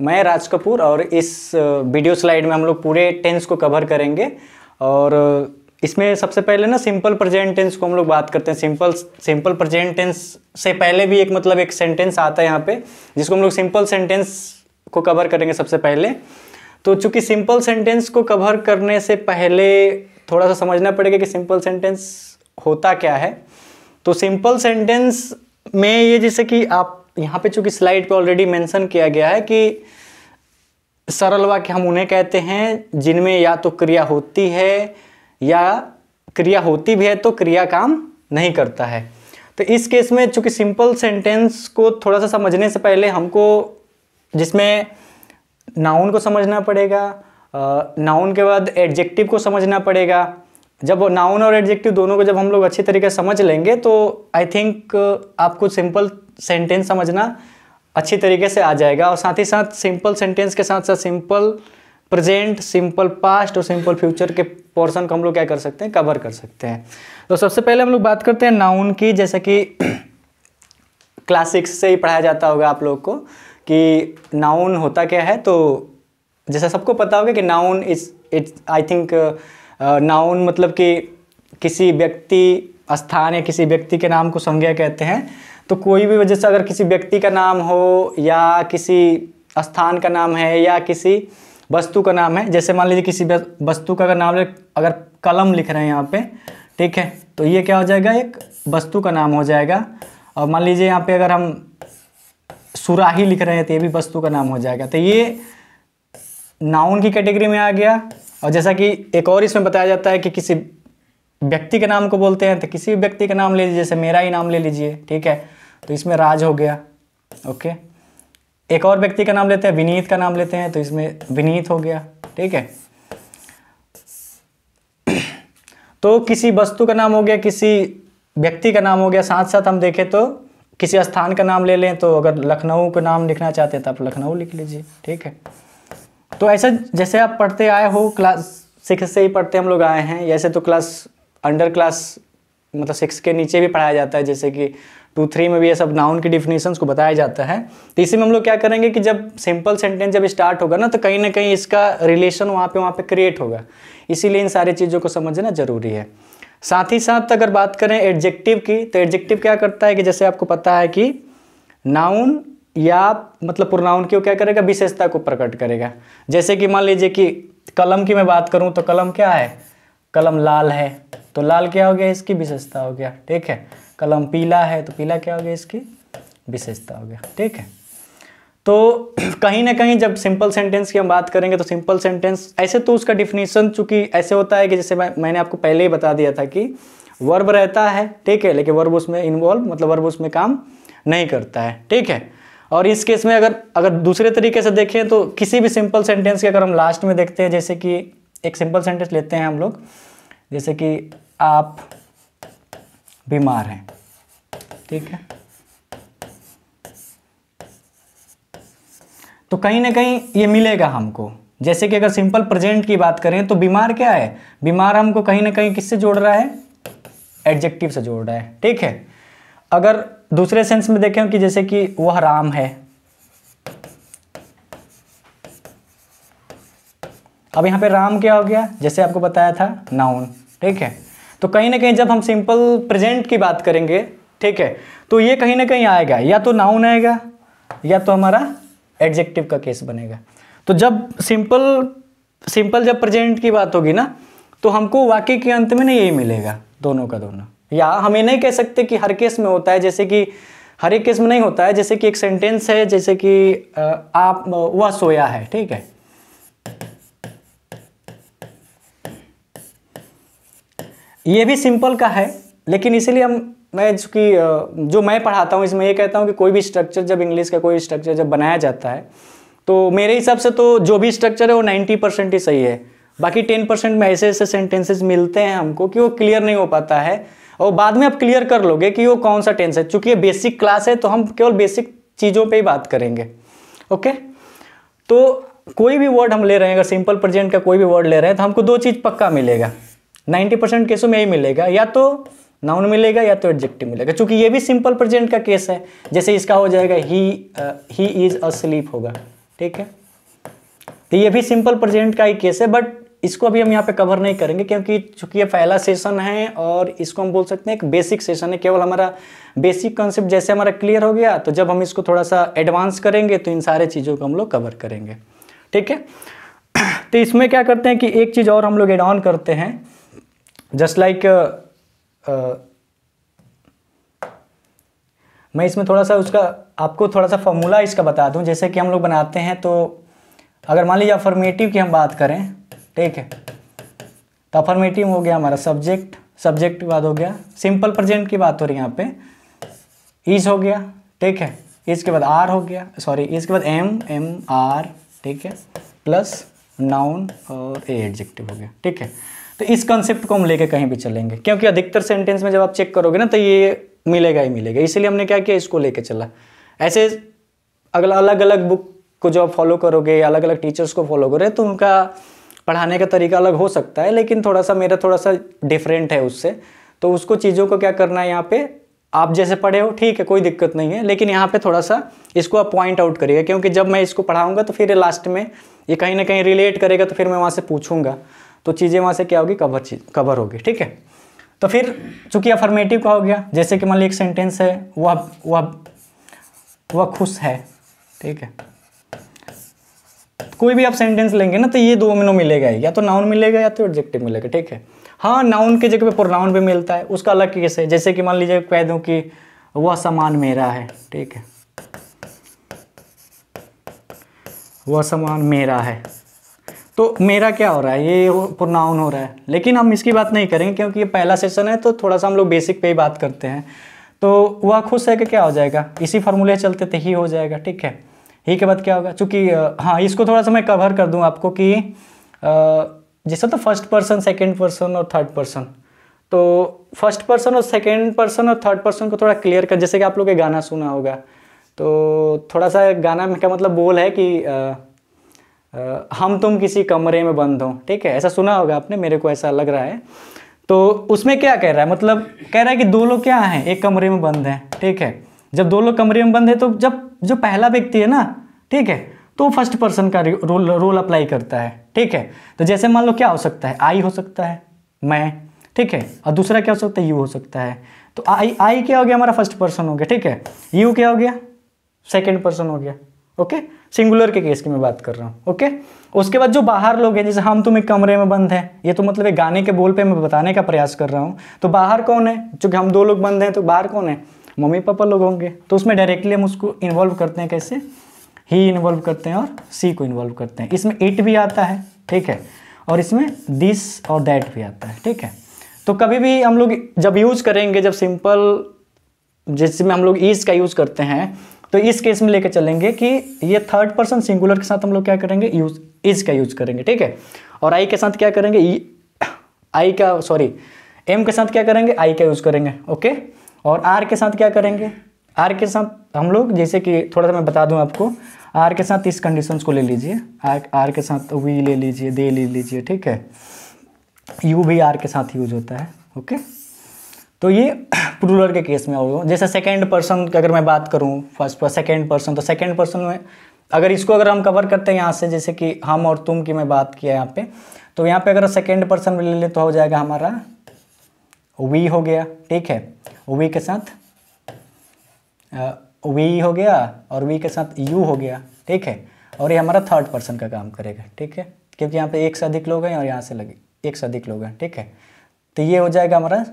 मैं राज कपूर और इस वीडियो स्लाइड में हम लोग पूरे टेंस को कवर करेंगे और इसमें सबसे पहले ना सिंपल प्रेजेंट टेंस को हम लोग बात करते हैं सिंपल सिंपल प्रेजेंट टेंस से पहले भी एक मतलब एक सेंटेंस आता है यहाँ पे जिसको हम लोग सिंपल सेंटेंस को कवर करेंगे सबसे पहले तो चूंकि सिंपल सेंटेंस को कवर करने से पहले थोड़ा सा समझना पड़ेगा कि सिंपल सेंटेंस होता क्या है तो सिंपल सेंटेंस में ये जैसे कि आप यहाँ पे चूंकि स्लाइड पे ऑलरेडी मेंशन किया गया है कि सरल वाक्य हम उन्हें कहते हैं जिनमें या तो क्रिया होती है या क्रिया होती भी है तो क्रिया काम नहीं करता है तो इस केस में चूंकि सिंपल सेंटेंस को थोड़ा सा समझने से पहले हमको जिसमें नाउन को समझना पड़ेगा नाउन के बाद एडजेक्टिव को समझना पड़ेगा जब नाउन और एडजेक्टिव दोनों को जब हम लोग अच्छे तरीके से समझ लेंगे तो आई थिंक uh, आपको सिंपल सेंटेंस समझना अच्छी तरीके से आ जाएगा और साथ ही साथ सिंपल सेंटेंस के साथ साथ सिंपल प्रेजेंट सिंपल पास्ट और सिंपल फ्यूचर के पोर्शन को हम लोग क्या कर सकते हैं कवर कर सकते हैं तो सबसे पहले हम लोग बात करते हैं नाउन की जैसे कि क्लास सिक्स से ही पढ़ाया जाता होगा आप लोग को कि नाउन होता क्या है तो जैसा सबको पता होगा कि noun is it's I think noun मतलब कि किसी व्यक्ति स्थान या किसी व्यक्ति के नाम को संज्ञा कहते हैं तो कोई भी वजह से अगर किसी व्यक्ति का नाम हो या किसी स्थान का नाम है या किसी वस्तु का नाम है जैसे मान लीजिए किसी वस्तु का अगर नाम अगर कलम लिख रहे हैं यहाँ पे ठीक है तो ये क्या हो जाएगा एक वस्तु का नाम हो जाएगा और मान लीजिए यहाँ पे अगर हम सुराही लिख रहे हैं तो ये भी वस्तु का नाम हो जाएगा तो ये नाउन की कैटेगरी में आ गया और जैसा कि एक और इसमें बताया जाता है कि किसी व्यक्ति के नाम को बोलते हैं तो किसी भी व्यक्ति का नाम ले लीजिए जैसे मेरा ही नाम ले लीजिए ठीक है तो इसमें राज हो गया ओके एक और व्यक्ति का नाम लेते हैं विनीत का नाम लेते हैं तो इसमें विनीत हो गया ठीक है तो किसी वस्तु का नाम हो गया किसी व्यक्ति का नाम हो गया साथ साथ हम देखें तो किसी स्थान का नाम ले लें तो अगर लखनऊ का नाम लिखना चाहते हैं तो आप लखनऊ लिख लीजिए ठीक है तो ऐसा जैसे आप पढ़ते आए हो क्लास सिक्स से ही पढ़ते हम लोग आए हैं ऐसे तो क्लास अंडर क्लास मतलब सिक्स के नीचे भी पढ़ाया जाता है जैसे कि टू थ्री में भी ये सब नाउन की डिफिनेशंस को बताया जाता है तो इसी में हम लोग क्या करेंगे कि जब सिंपल सेंटेंस जब स्टार्ट होगा ना तो कहीं ना कहीं इसका रिलेशन वहाँ पे वहाँ पे क्रिएट होगा इसीलिए इन सारी चीज़ों को समझना ज़रूरी है साथ ही साथ अगर बात करें एडजेक्टिव की तो एडजेक्टिव क्या करता है कि जैसे आपको पता है कि नाउन या मतलब प्रोनाउन की वो क्या करेगा विशेषता को प्रकट करेगा जैसे कि मान लीजिए कि कलम की मैं बात करूँ तो कलम क्या है कलम लाल है तो लाल क्या हो गया इसकी विशेषता हो गया ठीक है कलम पीला है तो पीला क्या हो गया इसकी विशेषता हो गया ठीक है तो कहीं ना कहीं जब सिंपल सेंटेंस की हम बात करेंगे तो सिंपल सेंटेंस ऐसे तो उसका डिफिनेशन चूंकि ऐसे होता है कि जैसे मैं मैंने आपको पहले ही बता दिया था कि वर्ब रहता है ठीक है लेकिन वर्ब उसमें इन्वॉल्व मतलब वर्ब उसमें काम नहीं करता है ठीक है और इस केस में अगर अगर दूसरे तरीके से देखें तो किसी भी सिंपल सेंटेंस के अगर हम लास्ट में देखते हैं जैसे कि एक सिंपल सेंटेंस लेते हैं हम लोग जैसे कि आप बीमार हैं ठीक है तो कहीं ना कहीं ये मिलेगा हमको जैसे कि अगर सिंपल प्रेजेंट की बात करें तो बीमार क्या है बीमार हमको कहीं ना कहीं किससे जोड़ रहा है एडजेक्टिव से जोड़ रहा है ठीक है अगर दूसरे सेंस में देखें कि जैसे कि वह राम है अब यहां पे राम क्या हो गया जैसे आपको बताया था नाउन ठीक है तो कहीं ना कहीं जब हम सिंपल प्रेजेंट की बात करेंगे ठीक है तो ये कहीं ना कहीं आएगा या तो नाउन आएगा या तो हमारा एडजेक्टिव का केस बनेगा तो जब सिंपल सिंपल जब प्रेजेंट की बात होगी ना तो हमको वाक्य के अंत में ना यही मिलेगा दोनों का दोनों या हम ये नहीं कह सकते कि हर केस में होता है जैसे कि हर एक केस में नहीं होता है जैसे कि एक सेंटेंस है जैसे कि आप वह सोया है ठीक है ये भी सिंपल का है लेकिन इसलिए हम मैं चूँकि जो मैं पढ़ाता हूँ इसमें ये कहता हूँ कि कोई भी स्ट्रक्चर जब इंग्लिश का कोई स्ट्रक्चर जब बनाया जाता है तो मेरे हिसाब से तो जो भी स्ट्रक्चर है वो नाइन्टी परसेंट ही सही है बाकी टेन परसेंट में ऐसे ऐसे सेंटेंसेस मिलते हैं हमको कि वो क्लियर नहीं हो पाता है और बाद में आप क्लियर कर लोगे कि वो कौन सा टेंस है चूँकि ये बेसिक क्लास है तो हम केवल बेसिक चीज़ों पर ही बात करेंगे ओके तो कोई भी वर्ड हम ले रहे हैं अगर सिंपल प्रेजेंट का कोई भी वर्ड ले रहे हैं तो हमको दो चीज़ पक्का मिलेगा 90 परसेंट केसों में यही मिलेगा या तो नाउन मिलेगा या तो एडजेक्टिव मिलेगा क्योंकि ये भी सिंपल प्रेजेंट का केस है जैसे इसका हो जाएगा ही ही इज अ स्लीप होगा ठीक है तो ये भी सिंपल प्रेजेंट का ही केस है बट इसको अभी हम यहाँ पे कवर नहीं करेंगे क्योंकि चूंकि ये पहला सेशन है और इसको हम बोल सकते हैं एक बेसिक सेशन है केवल हमारा बेसिक कॉन्सेप्ट जैसे हमारा क्लियर हो गया तो जब हम इसको थोड़ा सा एडवांस करेंगे तो इन सारे चीज़ों को हम लोग कवर करेंगे ठीक है तो इसमें क्या करते हैं कि एक चीज़ और हम लोग एड ऑन करते हैं जस्ट लाइक like, मैं इसमें थोड़ा सा उसका आपको थोड़ा सा फॉर्मूला इसका बता दूँ जैसे कि हम लोग बनाते हैं तो अगर मान लीजिए अफर्मेटिव की हम बात करें ठीक है तो अफर्मेटिव हो गया हमारा सब्जेक्ट सब्जेक्ट की बात हो गया सिंपल प्रेजेंट की बात हो रही है यहाँ पे इज हो गया ठीक है इसके बाद आर हो गया सॉरी इसके बाद एम एम आर ठीक है प्लस नाउन और ए एडजेक्टिव हो गया ठीक है तो इस कॉन्सेप्ट को हम लेके कहीं भी चलेंगे क्योंकि अधिकतर सेंटेंस में जब आप चेक करोगे ना तो ये मिलेगा ही मिलेगा इसलिए हमने क्या किया इसको लेके चला ऐसे अगला अलग अलग बुक को जो आप फॉलो करोगे अलग अलग टीचर्स को फॉलो करोगे तो उनका पढ़ाने का तरीका अलग हो सकता है लेकिन थोड़ा सा मेरा थोड़ा सा डिफरेंट है उससे तो उसको चीज़ों को क्या करना है यहाँ पे आप जैसे पढ़े हो ठीक है कोई दिक्कत नहीं है लेकिन यहाँ पे थोड़ा सा इसको आप पॉइंट आउट करिएगा क्योंकि जब मैं इसको पढ़ाऊँगा तो फिर लास्ट में ये कहीं ना कहीं रिलेट करेगा तो फिर मैं वहाँ से पूछूंगा तो चीज़ें वहाँ से क्या होगी कवर चीज कवर होगी ठीक है तो फिर चूंकि अफर्मेटिव का हो गया जैसे कि मान ली एक सेंटेंस है वह वह वह खुश है ठीक है कोई भी आप सेंटेंस लेंगे ना तो ये दो मिनों तो मिलेगा या तो नाउन मिलेगा या तो एडजेक्टिव मिलेगा ठीक है हाँ नाउन की जगह पे प्रोनाउन भी मिलता है उसका अलग केस है जैसे कि मान लीजिए कह दूँ कि वह सामान मेरा है ठीक है वह सामान मेरा है तो मेरा क्या हो रहा है ये प्रोनाउन हो रहा है लेकिन हम इसकी बात नहीं करेंगे क्योंकि ये पहला सेशन है तो थोड़ा सा हम लोग बेसिक पे ही बात करते हैं तो वह खुश है कि क्या हो जाएगा इसी फार्मूले चलते तो ही हो जाएगा ठीक है ही के बाद क्या होगा चूंकि हाँ इसको थोड़ा सा मैं कवर कर दूँ आपको कि जैसा तो फर्स्ट पर्सन सेकेंड पर्सन और थर्ड पर्सन तो फर्स्ट पर्सन और सेकेंड पर्सन और थर्ड पर्सन को थोड़ा क्लियर कर जैसे कि आप लोग एक गाना सुना होगा तो थोड़ा सा गाना में क्या मतलब बोल है कि आ, आ, हम तुम किसी कमरे में बंद हो ठीक है ऐसा सुना होगा आपने मेरे को ऐसा लग रहा है तो उसमें क्या कह रहा है मतलब कह रहा है कि दो लोग क्या हैं एक कमरे में बंद हैं ठीक है जब दो लोग कमरे में बंद है तो जब जो पहला व्यक्ति है ना ठीक है तो फर्स्ट पर्सन का रोल रोल अप्लाई करता है ठीक है तो जैसे मान लो क्या हो सकता है आई हो सकता है मैं ठीक है और दूसरा क्या हो सकता है यू हो सकता है तो आई आई क्या हो गया हमारा फर्स्ट पर्सन हो गया ठीक है यू क्या हो गया सेकेंड पर्सन हो गया ओके सिंगुलर के केस की मैं बात कर रहा हूँ ओके उसके बाद जो बाहर लोग हैं जैसे हम तुम एक कमरे में बंद हैं ये तो मतलब एक गाने के बोल पे मैं बताने का प्रयास कर रहा हूँ तो बाहर कौन है चूँकि हम दो लोग बंद हैं तो बाहर कौन है मम्मी पापा लोग होंगे तो उसमें डायरेक्टली हम उसको इन्वॉल्व करते हैं कैसे ही इन्वॉल्व करते हैं और सी को इन्वॉल्व करते हैं इसमें इट भी आता है ठीक है और इसमें दिस और दैट भी आता है ठीक है तो कभी भी हम लोग जब यूज़ करेंगे जब सिंपल जिसमें हम लोग ईज का यूज़ करते हैं तो इस केस में लेकर चलेंगे कि ये थर्ड पर्सन सिंगुलर के साथ हम लोग क्या करेंगे यूज इज का यूज करेंगे ठीक है और आई के साथ क्या करेंगे आई का सॉरी एम के साथ क्या करेंगे आई का यूज करेंगे ओके और आर के साथ क्या करेंगे आर के साथ हम लोग जैसे कि थोड़ा सा मैं बता दूं आपको आर के साथ इस कंडीशंस को ले लीजिए आर आर के साथ वी ले लीजिए दे ले लीजिए ठीक है यू भी आर के साथ यूज होता है ओके तो ये प्लूरल के केस में होगा जैसे सेकेंड पर्सन की अगर मैं बात करूँ फर्स्ट पर सेकेंड पर्सन तो सेकेंड पर्सन में अगर इसको अगर हम कवर करते हैं यहाँ से जैसे कि हम और तुम की मैं बात किया यहाँ पे तो यहाँ पे अगर सेकेंड पर्सन में ले लें तो हो जाएगा हमारा वी हो गया ठीक है वी के साथ वी हो गया और वी के साथ यू हो गया ठीक है और ये हमारा थर्ड पर्सन का काम करेगा ठीक है क्योंकि यहाँ पे एक से अधिक लोग हैं और यहाँ से लगे एक से अधिक लोग हैं ठीक है तो ये हो जाएगा हमारा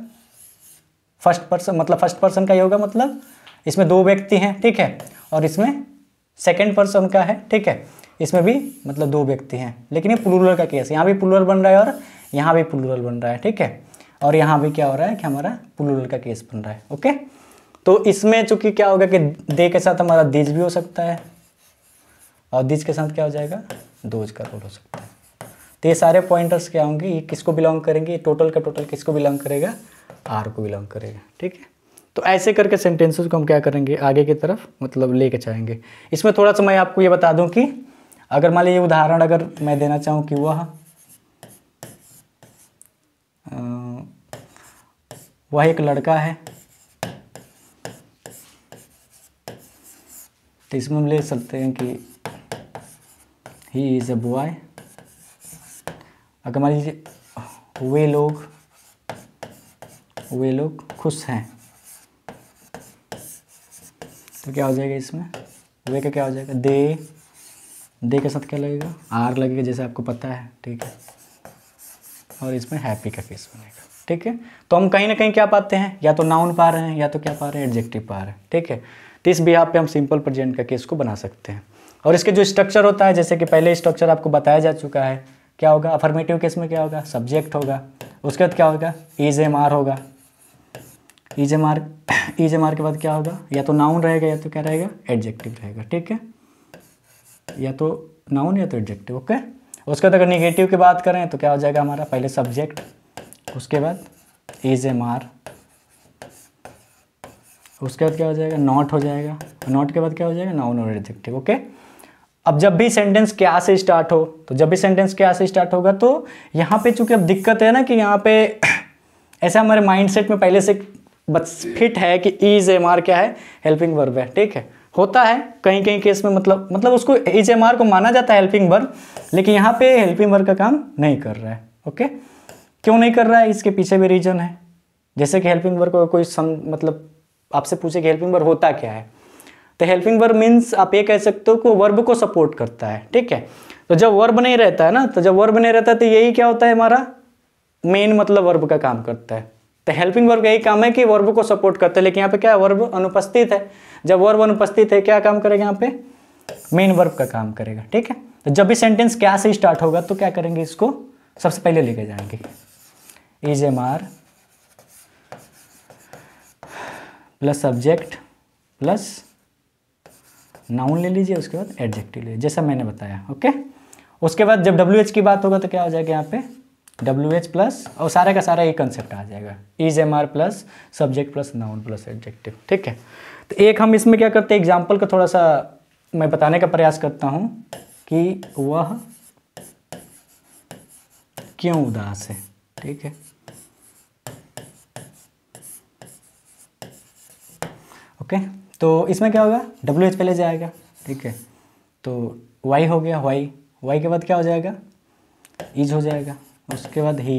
फर्स्ट पर्सन मतलब फर्स्ट पर्सन का ये होगा मतलब इसमें दो व्यक्ति हैं ठीक है और इसमें सेकेंड पर्सन का है ठीक है इसमें भी मतलब दो व्यक्ति हैं लेकिन ये प्लूरल का केस यहाँ भी प्लूरल बन रहा है और यहाँ भी प्लूरल बन रहा है ठीक है और यहाँ भी क्या हो रहा है कि हमारा प्लूरल का केस बन रहा है ओके तो इसमें चूंकि क्या होगा कि दे के साथ हमारा दिज भी हो सकता है और दिज के साथ क्या हो जाएगा दोज का रोल हो सकता है तो ये सारे पॉइंटर्स क्या होंगे ये किसको बिलोंग करेंगे टोटल का टोटल किसको बिलोंग करेगा आर को बिलोंग करेगा ठीक है तो ऐसे करके सेंटेंसेस को हम क्या करेंगे आगे की तरफ मतलब लेके जाएंगे इसमें थोड़ा सा मैं आपको ये बता दूं कि अगर मान ली ये उदाहरण अगर मैं देना चाहूँ कि वह वह एक लड़का है तो इसमें हम ले सकते हैं कि ही इज़ अ बॉय अगर मान लीजिए वे लोग वे लोग खुश हैं तो क्या हो जाएगा इसमें वे का क्या हो जाएगा दे दे के साथ क्या लगेगा आर लगेगा जैसे आपको पता है ठीक है और इसमें हैप्पी का फेस बनेगा ठीक है तो हम कहीं ना कहीं क्या पाते हैं या तो नाउन पा रहे हैं या तो क्या पा रहे हैं एडजेक्टिव पा रहे हैं ठीक है तो इस बिहार पे हम सिंपल प्रेजेंट करके इसको बना सकते हैं और इसके जो स्ट्रक्चर होता है जैसे कि पहले स्ट्रक्चर आपको बताया जा चुका है क्या होगा अफर्मेटिव केस में क्या होगा सब्जेक्ट होगा उसके बाद क्या होगा इज एम आर होगा is am are is am are के बाद क्या होगा या तो नाउन रहेगा या तो क्या रहेगा एडजेक्टिव रहेगा ठीक है या तो नाउन या तो एडजेक्टिव ओके उसके बाद अगर निगेटिव की बात करें तो क्या हो जाएगा हमारा पहले सब्जेक्ट उसके बाद इज एम आर उसके बाद क्या हो जाएगा नॉट हो जाएगा नॉट के बाद क्या हो जाएगा नाउन और एडजेक्टिव ओके अब जब भी सेंटेंस क्या से स्टार्ट हो तो जब भी सेंटेंस क्या से स्टार्ट होगा तो यहाँ पे चूंकि अब दिक्कत है ना कि यहाँ पे ऐसा हमारे माइंडसेट में पहले से बस फिट है कि इज एम आर क्या है हेल्पिंग वर्ब है ठीक है होता है कहीं कहीं केस में मतलब मतलब उसको इज एम आर को माना जाता है हेल्पिंग वर्ब लेकिन यहाँ पे हेल्पिंग वर्ब का काम नहीं कर रहा है ओके क्यों नहीं कर रहा है इसके पीछे भी रीजन है जैसे कि हेल्पिंग वर्क को कोई सम मतलब आपसे पूछे कि हेल्पिंग वर्क होता क्या है तो हेल्पिंग वर्क मीन्स आप ये कह सकते हो कि वर्ब को सपोर्ट करता है ठीक है तो जब वर्ब नहीं रहता है ना तो जब वर्ब नहीं रहता है तो यही क्या होता है हमारा मेन मतलब वर्ब का काम करता है तो हेल्पिंग वर्ब यही काम है कि वर्ब को सपोर्ट करता है लेकिन यहाँ पे क्या वर्ब अनुपस्थित है जब वर्ब अनुपस्थित है क्या काम करेगा यहाँ पे मेन वर्ब का काम करेगा ठीक है तो जब भी सेंटेंस क्या से स्टार्ट होगा तो क्या करेंगे इसको सबसे पहले लेके जाएंगे is am are plus subject plus noun ले लीजिए उसके बाद एडजेक्टिव ले जैसा मैंने बताया ओके उसके बाद जब डब्ल्यू एच की बात होगा तो क्या हो जाएगा यहाँ पे डब्ल्यू एच प्लस और सारे का सारा ये कंसेप्ट आ जाएगा is am are plus subject plus noun plus adjective ठीक है तो एक हम इसमें क्या करते हैं एग्जाम्पल का थोड़ा सा मैं बताने का प्रयास करता हूँ कि वह क्यों उदास है ठीक है ओके तो इसमें क्या होगा डब्ल्यू एच पहले जाएगा ठीक है तो वाई हो गया वाई वाई के बाद क्या हो जाएगा इज हो जाएगा उसके बाद ही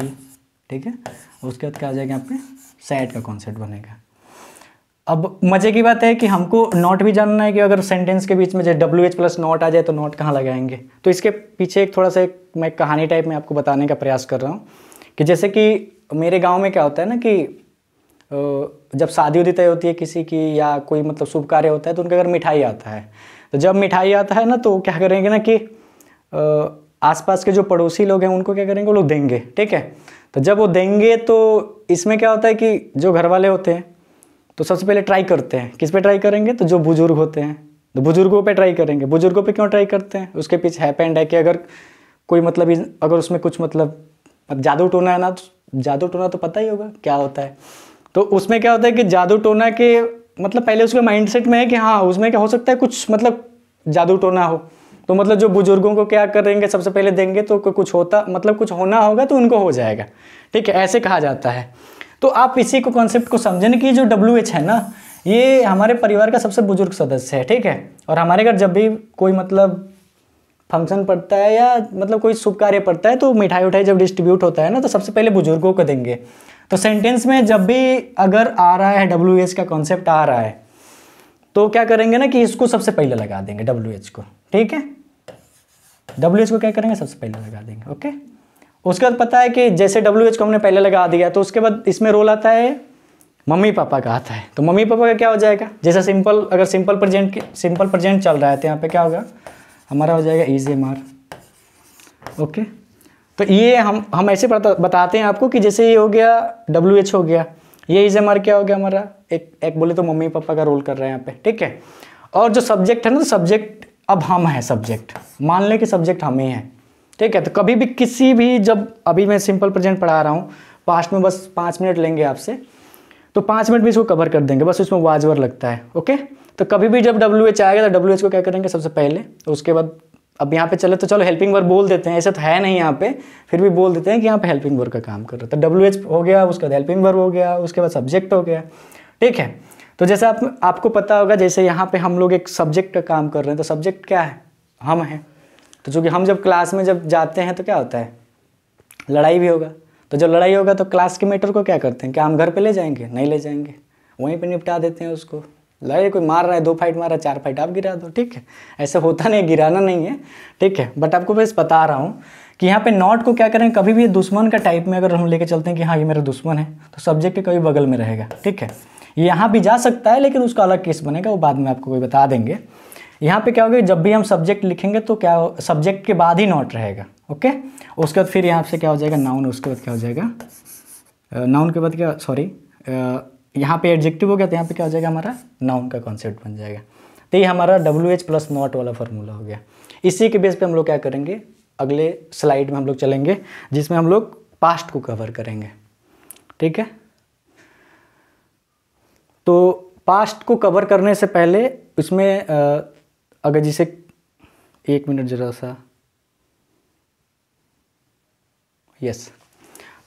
ठीक है उसके बाद क्या हो जाएगा आपके सैट का कॉन्सेप्ट बनेगा अब मजे की बात है कि हमको नॉट भी जानना है कि अगर सेंटेंस के बीच में जो डब्ल्यू एच प्लस नॉट आ जाए तो नॉट कहाँ लगाएंगे तो इसके पीछे एक थोड़ा सा एक मैं कहानी टाइप में आपको बताने का प्रयास कर रहा हूँ कि जैसे कि मेरे गांव में क्या होता है ना कि तो जब शादी उदी तय होती है किसी की या कोई मतलब शुभ कार्य होता है तो उनके घर मिठाई आता है तो जब मिठाई आता है ना तो क्या करेंगे ना कि आसपास के जो पड़ोसी लोग हैं उनको क्या करेंगे वो लोग देंगे ठीक है तो जब वो देंगे तो इसमें क्या होता है कि जो घर वाले होते हैं तो सबसे पहले ट्राई करते हैं किस पे ट्राई करेंगे तो जो बुज़ुर्ग होते हैं तो बुज़ुर्गों पे ट्राई करेंगे बुज़ुर्गों पे क्यों ट्राई करते हैं उसके पीछे हैपेंड है कि अगर कोई मतलब अगर उसमें कुछ मतलब जादू टोना है ना तो जादू टोना तो पता ही होगा क्या होता है तो उसमें क्या होता है कि जादू टोना के मतलब पहले उसके माइंडसेट में है कि हाँ उसमें क्या हो सकता है कुछ मतलब जादू टोना हो तो मतलब जो बुजुर्गों को क्या करेंगे सबसे पहले देंगे तो कुछ होता मतलब कुछ होना होगा तो उनको हो जाएगा ठीक है ऐसे कहा जाता है तो आप इसी को कॉन्सेप्ट को समझें कि जो डब्ल्यू एच है ना ये हमारे परिवार का सबसे बुजुर्ग सदस्य है ठीक है और हमारे घर जब भी कोई मतलब फंक्शन पड़ता है या मतलब कोई शुभ कार्य पड़ता है तो मिठाई उठाई जब डिस्ट्रीब्यूट होता है ना तो सबसे पहले बुजुर्गों को देंगे तो सेंटेंस में जब भी अगर आ रहा है डब्ल्यू का कॉन्सेप्ट आ रहा है तो क्या करेंगे ना कि इसको सबसे पहले लगा देंगे डब्ल्यू को ठीक है डब्ल्यू को क्या करेंगे सबसे पहले लगा देंगे ओके उसके बाद पता है कि जैसे डब्ल्यू को हमने पहले लगा दिया तो उसके बाद इसमें रोल आता है मम्मी पापा का आता है तो मम्मी पापा का क्या हो जाएगा जैसे सिंपल अगर सिंपल प्रेजेंट सिंपल प्रेजेंट चल रहा है तो यहाँ पे क्या होगा हमारा हो जाएगा ईजी एम आर ओके तो ये हम हम ऐसे बताते हैं आपको कि जैसे ये हो गया डब्ल्यू एच हो गया ये इज एम क्या हो गया हमारा एक एक बोले तो मम्मी पापा का रोल कर रहे हैं यहाँ पे ठीक है और जो सब्जेक्ट है ना तो सब्जेक्ट अब हम हैं सब्जेक्ट मान लें कि सब्जेक्ट हम ही हैं ठीक है तो कभी भी किसी भी जब अभी मैं सिंपल प्रेजेंट पढ़ा रहा हूँ पास्ट में बस पाँच मिनट लेंगे आपसे तो पाँच मिनट भी इसको कवर कर देंगे बस उसमें वाजवर लगता है ओके तो कभी भी जब डब्ल्यू एच आएगा तो डब्ल्यू एच को क्या करेंगे सबसे पहले उसके बाद अब यहाँ पे चले तो चलो हेल्पिंग वर्क बोल देते हैं ऐसे तो है नहीं यहाँ पे फिर भी बोल देते हैं कि यहाँ पे हेल्पिंग वर्क का काम कर है तो डब्ल्यू हो गया उसके बाद हेल्पिंग वर्क हो गया उसके बाद सब्जेक्ट हो गया ठीक है तो जैसे आप आपको पता होगा जैसे यहाँ पे हम लोग एक सब्जेक्ट का काम कर रहे हैं तो सब्जेक्ट क्या है हम हैं तो चूँकि हम जब क्लास में जब जाते हैं तो क्या होता है लड़ाई भी होगा तो जब लड़ाई होगा तो क्लास के मैटर को क्या करते हैं क्या हम घर पर ले जाएंगे नहीं ले जाएंगे वहीं पर निपटा देते हैं उसको लगे कोई मार रहा है दो फाइट मारा चार फाइट आप गिरा दो ठीक है ऐसे होता नहीं गिराना नहीं है ठीक है बट आपको बस बता रहा हूँ कि यहाँ पे नॉट को क्या करें कभी भी दुश्मन का टाइप में अगर हम लेके चलते हैं कि हाँ ये मेरा दुश्मन है तो सब्जेक्ट के कभी बगल में रहेगा ठीक है यहाँ भी जा सकता है लेकिन उसका अलग केस बनेगा वो बाद में आपको कोई बता देंगे यहाँ पे क्या होगा जब भी हम सब्जेक्ट लिखेंगे तो क्या सब्जेक्ट के बाद ही नॉट रहेगा ओके उसके बाद फिर यहाँ से क्या हो जाएगा नाउन उसके बाद क्या हो जाएगा नाउन के बाद क्या सॉरी यहाँ पे एडजेक्टिव हो गया तो यहाँ पे क्या हो जाएगा हमारा नाउन का कॉन्सेप्ट बन जाएगा तो ये हमारा डब्ल्यू एच प्लस नॉट वाला फार्मूला हो गया इसी के बेस पे हम लोग क्या करेंगे अगले स्लाइड में हम लोग चलेंगे जिसमें हम लोग पास्ट को कवर करेंगे ठीक है तो पास्ट को कवर करने से पहले उसमें अगर जिसे एक मिनट ज़रा सा यस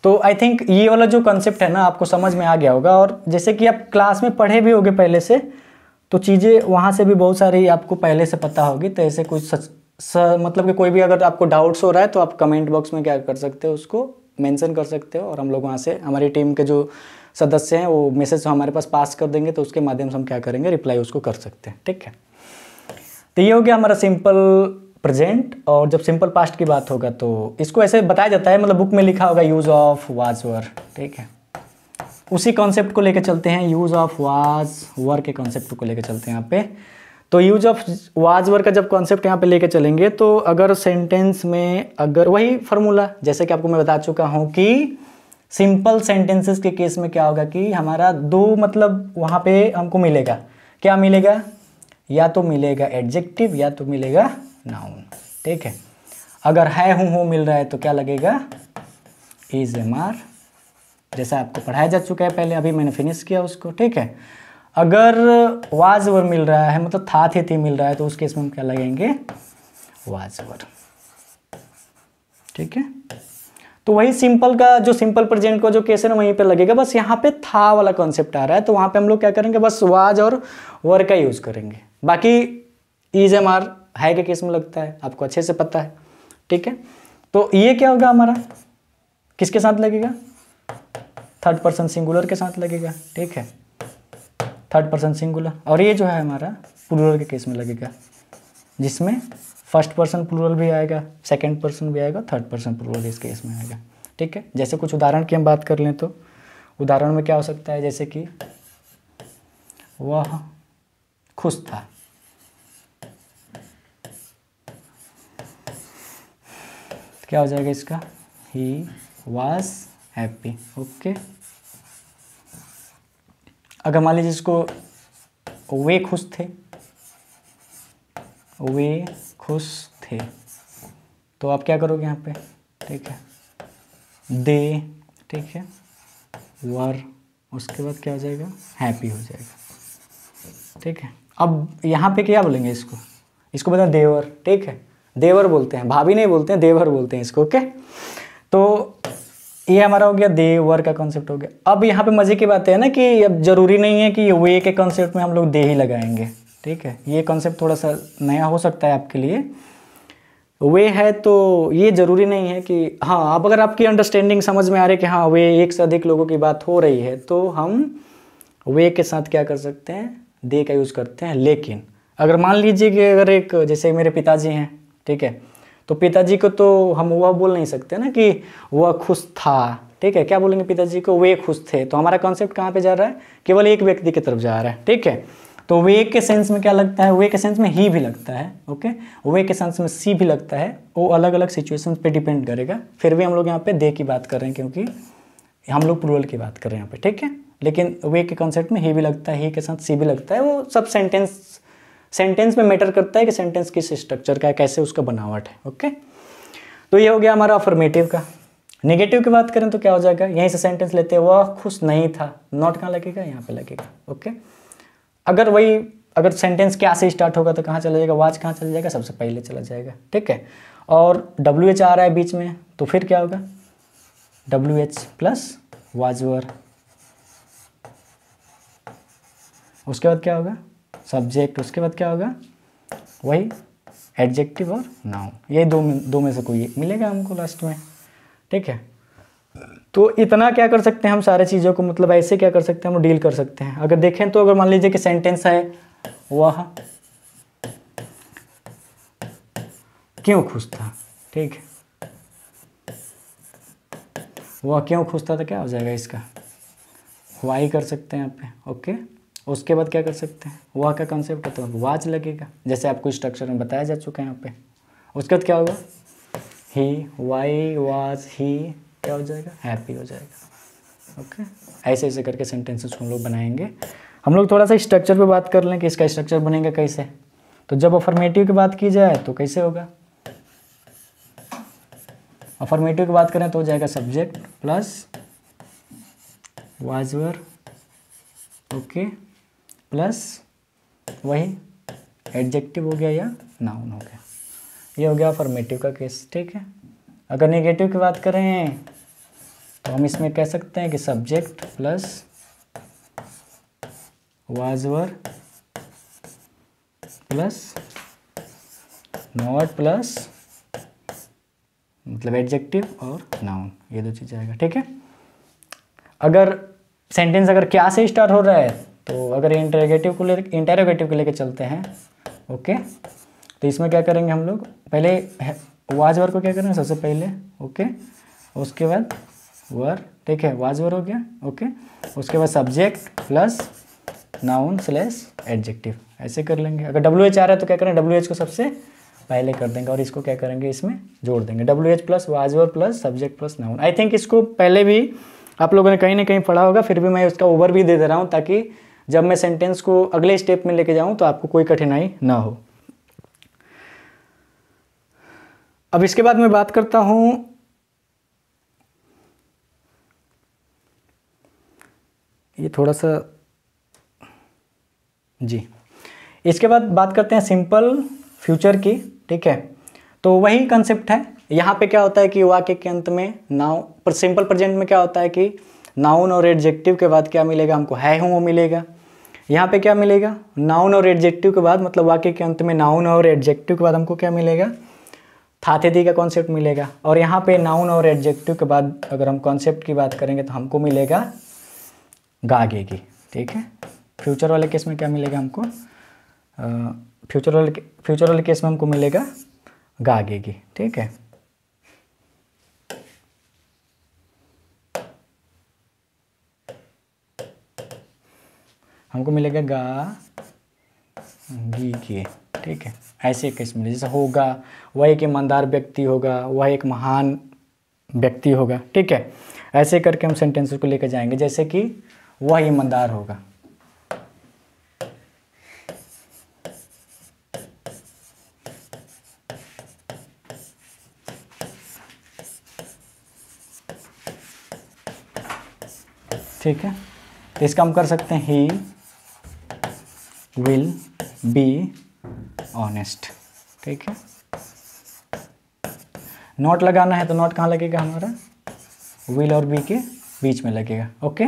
तो आई थिंक ये वाला जो कंसेप्ट है ना आपको समझ में आ गया होगा और जैसे कि आप क्लास में पढ़े भी होगे पहले से तो चीज़ें वहाँ से भी बहुत सारी आपको पहले से पता होगी तो ऐसे कुछ सच, स, मतलब कि कोई भी अगर आपको डाउट्स हो रहा है तो आप कमेंट बॉक्स में क्या कर सकते हो उसको मेंशन कर सकते हो और हम लोग वहाँ से हमारी टीम के जो सदस्य हैं वो मैसेज तो हमारे पास पास कर देंगे तो उसके माध्यम से हम क्या करेंगे रिप्लाई उसको कर सकते हैं ठीक है तो ये हो गया हमारा सिंपल प्रेजेंट और जब सिंपल पास्ट की बात होगा तो इसको ऐसे बताया जाता है मतलब बुक में लिखा होगा यूज़ ऑफ वाज वर ठीक है उसी कॉन्सेप्ट को लेकर चलते हैं यूज़ ऑफ वाज वर के कॉन्सेप्ट को लेकर चलते हैं यहाँ पे तो यूज ऑफ वाज वर का जब कॉन्सेप्ट यहाँ पे लेकर चलेंगे तो अगर सेंटेंस में अगर वही फार्मूला जैसे कि आपको मैं बता चुका हूँ कि सिंपल सेंटेंसेस के केस में क्या होगा कि हमारा दो मतलब वहाँ पे हमको मिलेगा क्या मिलेगा या तो मिलेगा एडजेक्टिव या तो मिलेगा नाउन ठीक है अगर है हूँ हूँ मिल रहा है तो क्या लगेगा इज एम आर जैसा आपको पढ़ाया जा चुका है पहले अभी मैंने फिनिश किया उसको ठीक है अगर वाज ओवर मिल रहा है मतलब था थे थी मिल रहा है तो उसके इसमें हम क्या लगेंगे वाज ओवर ठीक है तो वही सिंपल का जो सिंपल प्रेजेंट का जो केस है ना वहीं पे लगेगा बस यहाँ पे था वाला कॉन्सेप्ट आ रहा है तो वहाँ पे हम लोग क्या करेंगे बस वाज और वर का यूज़ करेंगे बाकी इज एम आर हाई के केस में लगता है आपको अच्छे से पता है ठीक है तो ये क्या होगा हमारा किसके साथ लगेगा थर्ड पर्सन सिंगुलर के साथ लगेगा ठीक है थर्ड पर्सन सिंगुलर और ये जो है हमारा प्लूरल के केस में लगेगा जिसमें फर्स्ट पर्सन प्लूरल भी आएगा सेकेंड पर्सन भी आएगा थर्ड पर्सन प्लूरल इस केस में आएगा ठीक है जैसे कुछ उदाहरण की हम बात कर लें तो उदाहरण में क्या हो सकता है जैसे कि वह खुश था तो क्या हो जाएगा इसका ही वॉज हैप्पी ओके अगर मान लीजिए इसको वे खुश थे वे खुश थे तो आप क्या करोगे यहाँ पे ठीक है दे ठीक है वर उसके बाद क्या हो जाएगा हैप्पी हो जाएगा ठीक है अब यहाँ पे क्या बोलेंगे इसको इसको बता देवर ठीक है देवर बोलते हैं भाभी नहीं बोलते हैं देवर बोलते हैं इसको ओके तो ये हमारा हो गया देवर का कॉन्सेप्ट हो गया अब यहाँ पे मज़े की बात है ना कि अब ज़रूरी नहीं है कि वे के कॉन्सेप्ट में हम लोग दे ही लगाएंगे ठीक है ये कॉन्सेप्ट थोड़ा सा नया हो सकता है आपके लिए वे है तो ये ज़रूरी नहीं है कि हाँ अब अगर आपकी अंडरस्टैंडिंग समझ में आ रही है कि हाँ वे एक से अधिक लोगों की बात हो रही है तो हम वे के साथ क्या कर सकते हैं दे का यूज़ करते हैं लेकिन अगर मान लीजिए कि अगर एक जैसे मेरे पिताजी हैं ठीक है तो पिताजी को तो हम वह बोल नहीं सकते ना कि वह खुश था ठीक है क्या बोलेंगे पिताजी को वे खुश थे तो हमारा कॉन्सेप्ट कहाँ पे जा रहा है केवल एक व्यक्ति की तरफ जा रहा है ठीक है तो वे के सेंस में क्या लगता है वे के सेंस में ही भी लगता है ओके वे के सेंस में सी भी लगता है वो अलग अलग सिचुएशन पर डिपेंड करेगा फिर भी हम लोग यहाँ पे दे की बात कर रहे हैं क्योंकि हम लोग प्रूवल की बात कर रहे हैं यहाँ पे ठीक है लेकिन वे के कॉन्सेप्ट में ही भी लगता है ही के साथ सी भी लगता है वो सब सेंटेंस सेंटेंस में मैटर करता है कि सेंटेंस किस स्ट्रक्चर का है कैसे उसका बनावट है ओके तो ये हो गया हमारा अफर्मेटिव का नेगेटिव की बात करें तो क्या हो जाएगा यहीं से सेंटेंस लेते हैं वह खुश नहीं था नॉट कहाँ लगेगा यहाँ पे लगेगा ओके अगर वही अगर सेंटेंस क्या से स्टार्ट होगा तो कहाँ चला जाएगा वाच कहाँ चला जाएगा सबसे पहले चला जाएगा ठीक है और डब्ल्यू एच आ रहा है बीच में तो फिर क्या होगा डब्ल्यू एच प्लस वाजवर उसके बाद क्या होगा सब्जेक्ट उसके बाद क्या होगा वही एडजेक्टिव और नाउ यही दो में दो में से कोई मिलेगा हमको लास्ट में ठीक है तो इतना क्या कर सकते हैं हम सारे चीज़ों को मतलब ऐसे क्या कर सकते हैं हम डील कर सकते हैं अगर देखें तो अगर मान लीजिए कि सेंटेंस है वह क्यों खुश था ठीक है वह क्यों खुश था तो क्या हो जाएगा इसका वाई कर सकते हैं यहाँ पे ओके उसके बाद क्या कर सकते हैं वाह का कंसेप्ट है तो वाच लगेगा जैसे आपको स्ट्रक्चर में बताया जा चुका है यहाँ पे उसके बाद क्या होगा ही वाई वाज ही क्या हो जाएगा हैप्पी हो जाएगा ओके ऐसे ऐसे करके सेंटेंसेस हम लोग बनाएंगे हम लोग थोड़ा सा स्ट्रक्चर पे बात कर लें कि इसका स्ट्रक्चर बनेगा कैसे तो जब अफर्मेटिव की बात की जाए तो कैसे होगा अफर्मेटिव की बात करें तो हो जाएगा subject plus was were okay okay. Plus वही एडजेक्टिव हो गया या नाउन हो गया ये हो गया फॉर्मेटिव का केस ठीक है अगर नेगेटिव की बात करें तो हम इसमें कह सकते हैं कि subject plus was were plus not plus मतलब एडजेक्टिव और नाउन ये दो चीज़ आएगा ठीक है अगर सेंटेंस अगर क्या से स्टार्ट हो रहा है तो अगर इंटरोगेटिव को लेकर इंटेरोगेटिव को लेकर चलते हैं ओके तो इसमें क्या करेंगे हम लोग पहले वाज वर को क्या करेंगे सबसे पहले ओके उसके बाद वर ठीक है वाज वर हो गया ओके उसके बाद subject plus noun slash adjective ऐसे कर लेंगे अगर डब्ल्यू एच आ रहा है तो क्या करेंगे डब्ल्यू एच को सबसे पहले कर देंगे और इसको क्या करेंगे इसमें जोड़ देंगे W H plus was were plus subject plus noun I think इसको पहले भी आप लोगों ने कहीं ना कहीं पढ़ा होगा फिर भी मैं उसका ओवर भी दे दे रहा हूँ ताकि जब मैं सेंटेंस को अगले स्टेप में लेके जाऊं तो आपको कोई कठिनाई ना हो अब इसके बाद मैं बात करता हूं ये थोड़ा सा जी इसके बाद बात करते हैं सिंपल फ्यूचर की ठीक है तो वही कंसेप्ट है यहाँ पे क्या होता है कि वाक्य के अंत में नाउ पर सिंपल प्रेजेंट में क्या होता है कि नाउन और एडजेक्टिव के बाद क्या मिलेगा हमको है हूँ वो मिलेगा यहाँ पे क्या मिलेगा नाउन और एडजेक्टिव के बाद मतलब वाक्य के अंत में नाउन और एडजेक्टिव के बाद हमको क्या मिलेगा थाथेदी का कॉन्सेप्ट मिलेगा और यहाँ पे नाउन और एडजेक्टिव के बाद अगर हम कॉन्सेप्ट की बात करेंगे तो हमको मिलेगा गागे की ठीक है फ्यूचर वाले केस में क्या मिलेगा हमको फ्यूचर वाले फ्यूचर वाले केस में हमको मिलेगा गागे की ठीक है हमको मिलेगा गा गी के ठीक है ऐसे केस मिले जैसे होगा वह एक ईमानदार व्यक्ति होगा वह एक महान व्यक्ति होगा ठीक है ऐसे करके हम सेंटेंसेस को लेकर जाएंगे जैसे कि वह ईमानदार होगा ठीक है तो इसका हम कर सकते हैं ही विल बी ऑनेस्ट ठीक है नॉट लगाना है तो नॉट कहाँ लगेगा हमारा विल और बी के बीच में लगेगा ओके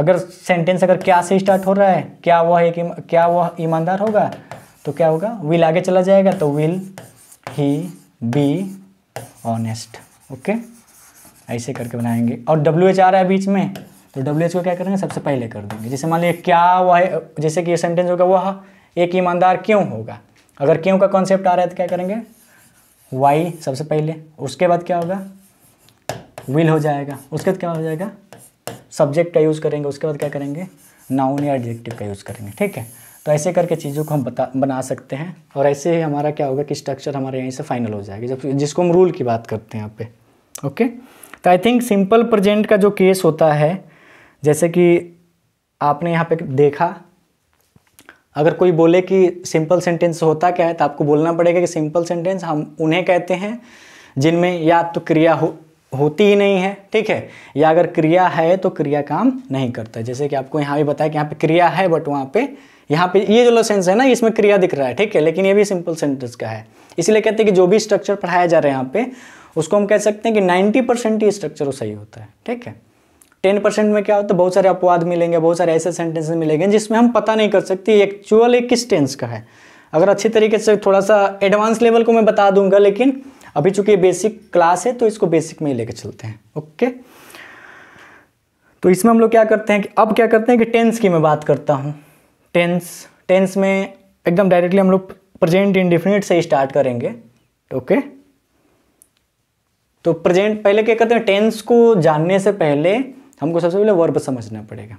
अगर सेंटेंस अगर क्या से स्टार्ट हो रहा है क्या वह एक क्या वह ईमानदार होगा तो क्या होगा विल आगे चला जाएगा तो will he be honest okay ऐसे करके बनाएंगे और डब्ल्यू एच आ रहा है बीच में तो डब्ल्यू एच को क्या करेंगे सबसे पहले कर देंगे जैसे मान लीजिए क्या वह जैसे कि ये सेंटेंस होगा वह एक ईमानदार क्यों होगा अगर क्यों का कॉन्सेप्ट आ रहा है तो क्या करेंगे वाई सबसे पहले उसके बाद क्या होगा विल हो जाएगा उसके बाद क्या हो जाएगा सब्जेक्ट का यूज़ करेंगे उसके बाद क्या करेंगे नाउन या एडजेक्टिव का यूज़ करेंगे ठीक है तो ऐसे करके चीज़ों को हम बता बना सकते हैं और ऐसे ही हमारा क्या होगा कि स्ट्रक्चर हमारे यहीं से फाइनल हो जाएगा जब जिसको हम रूल की बात करते हैं यहाँ पे ओके तो आई थिंक सिंपल प्रेजेंट का जो केस होता है जैसे कि आपने यहाँ पे देखा अगर कोई बोले कि सिंपल सेंटेंस होता क्या है तो आपको बोलना पड़ेगा कि सिंपल सेंटेंस हम उन्हें कहते हैं जिनमें या तो क्रिया हो होती ही नहीं है ठीक है या अगर क्रिया है तो क्रिया काम नहीं करता है जैसे कि आपको यहाँ भी बताया कि यहाँ पे क्रिया है बट वहाँ पे यहाँ पे ये जो सेंस है ना इसमें क्रिया दिख रहा है ठीक है लेकिन ये भी सिंपल सेंटेंस का है इसलिए कहते हैं कि जो भी स्ट्रक्चर पढ़ाया जा रहा है यहाँ पे उसको हम कह सकते हैं कि नाइन्टी परसेंट ही स्ट्रक्चर सही होता है ठीक है टेन परसेंट में क्या होता है तो बहुत सारे अपवाद मिलेंगे बहुत सारे ऐसे सेंटेंसेस मिलेंगे जिसमें हम पता नहीं कर सकते एक किस टेंस का है अगर अच्छे तरीके से थोड़ा सा एडवांस लेवल को मैं बता दूंगा लेकिन अभी चूंकि बेसिक क्लास है तो इसको बेसिक में ही लेकर चलते हैं ओके तो इसमें हम लोग क्या करते हैं कि अब क्या करते हैं कि टेंस की मैं बात करता हूँ टेंस टेंस में एकदम डायरेक्टली हम लोग प्रेजेंट इंडिफिनिट से स्टार्ट करेंगे ओके तो प्रेजेंट पहले क्या करते हैं टेंस को जानने से पहले हमको सबसे पहले वर्ब समझना पड़ेगा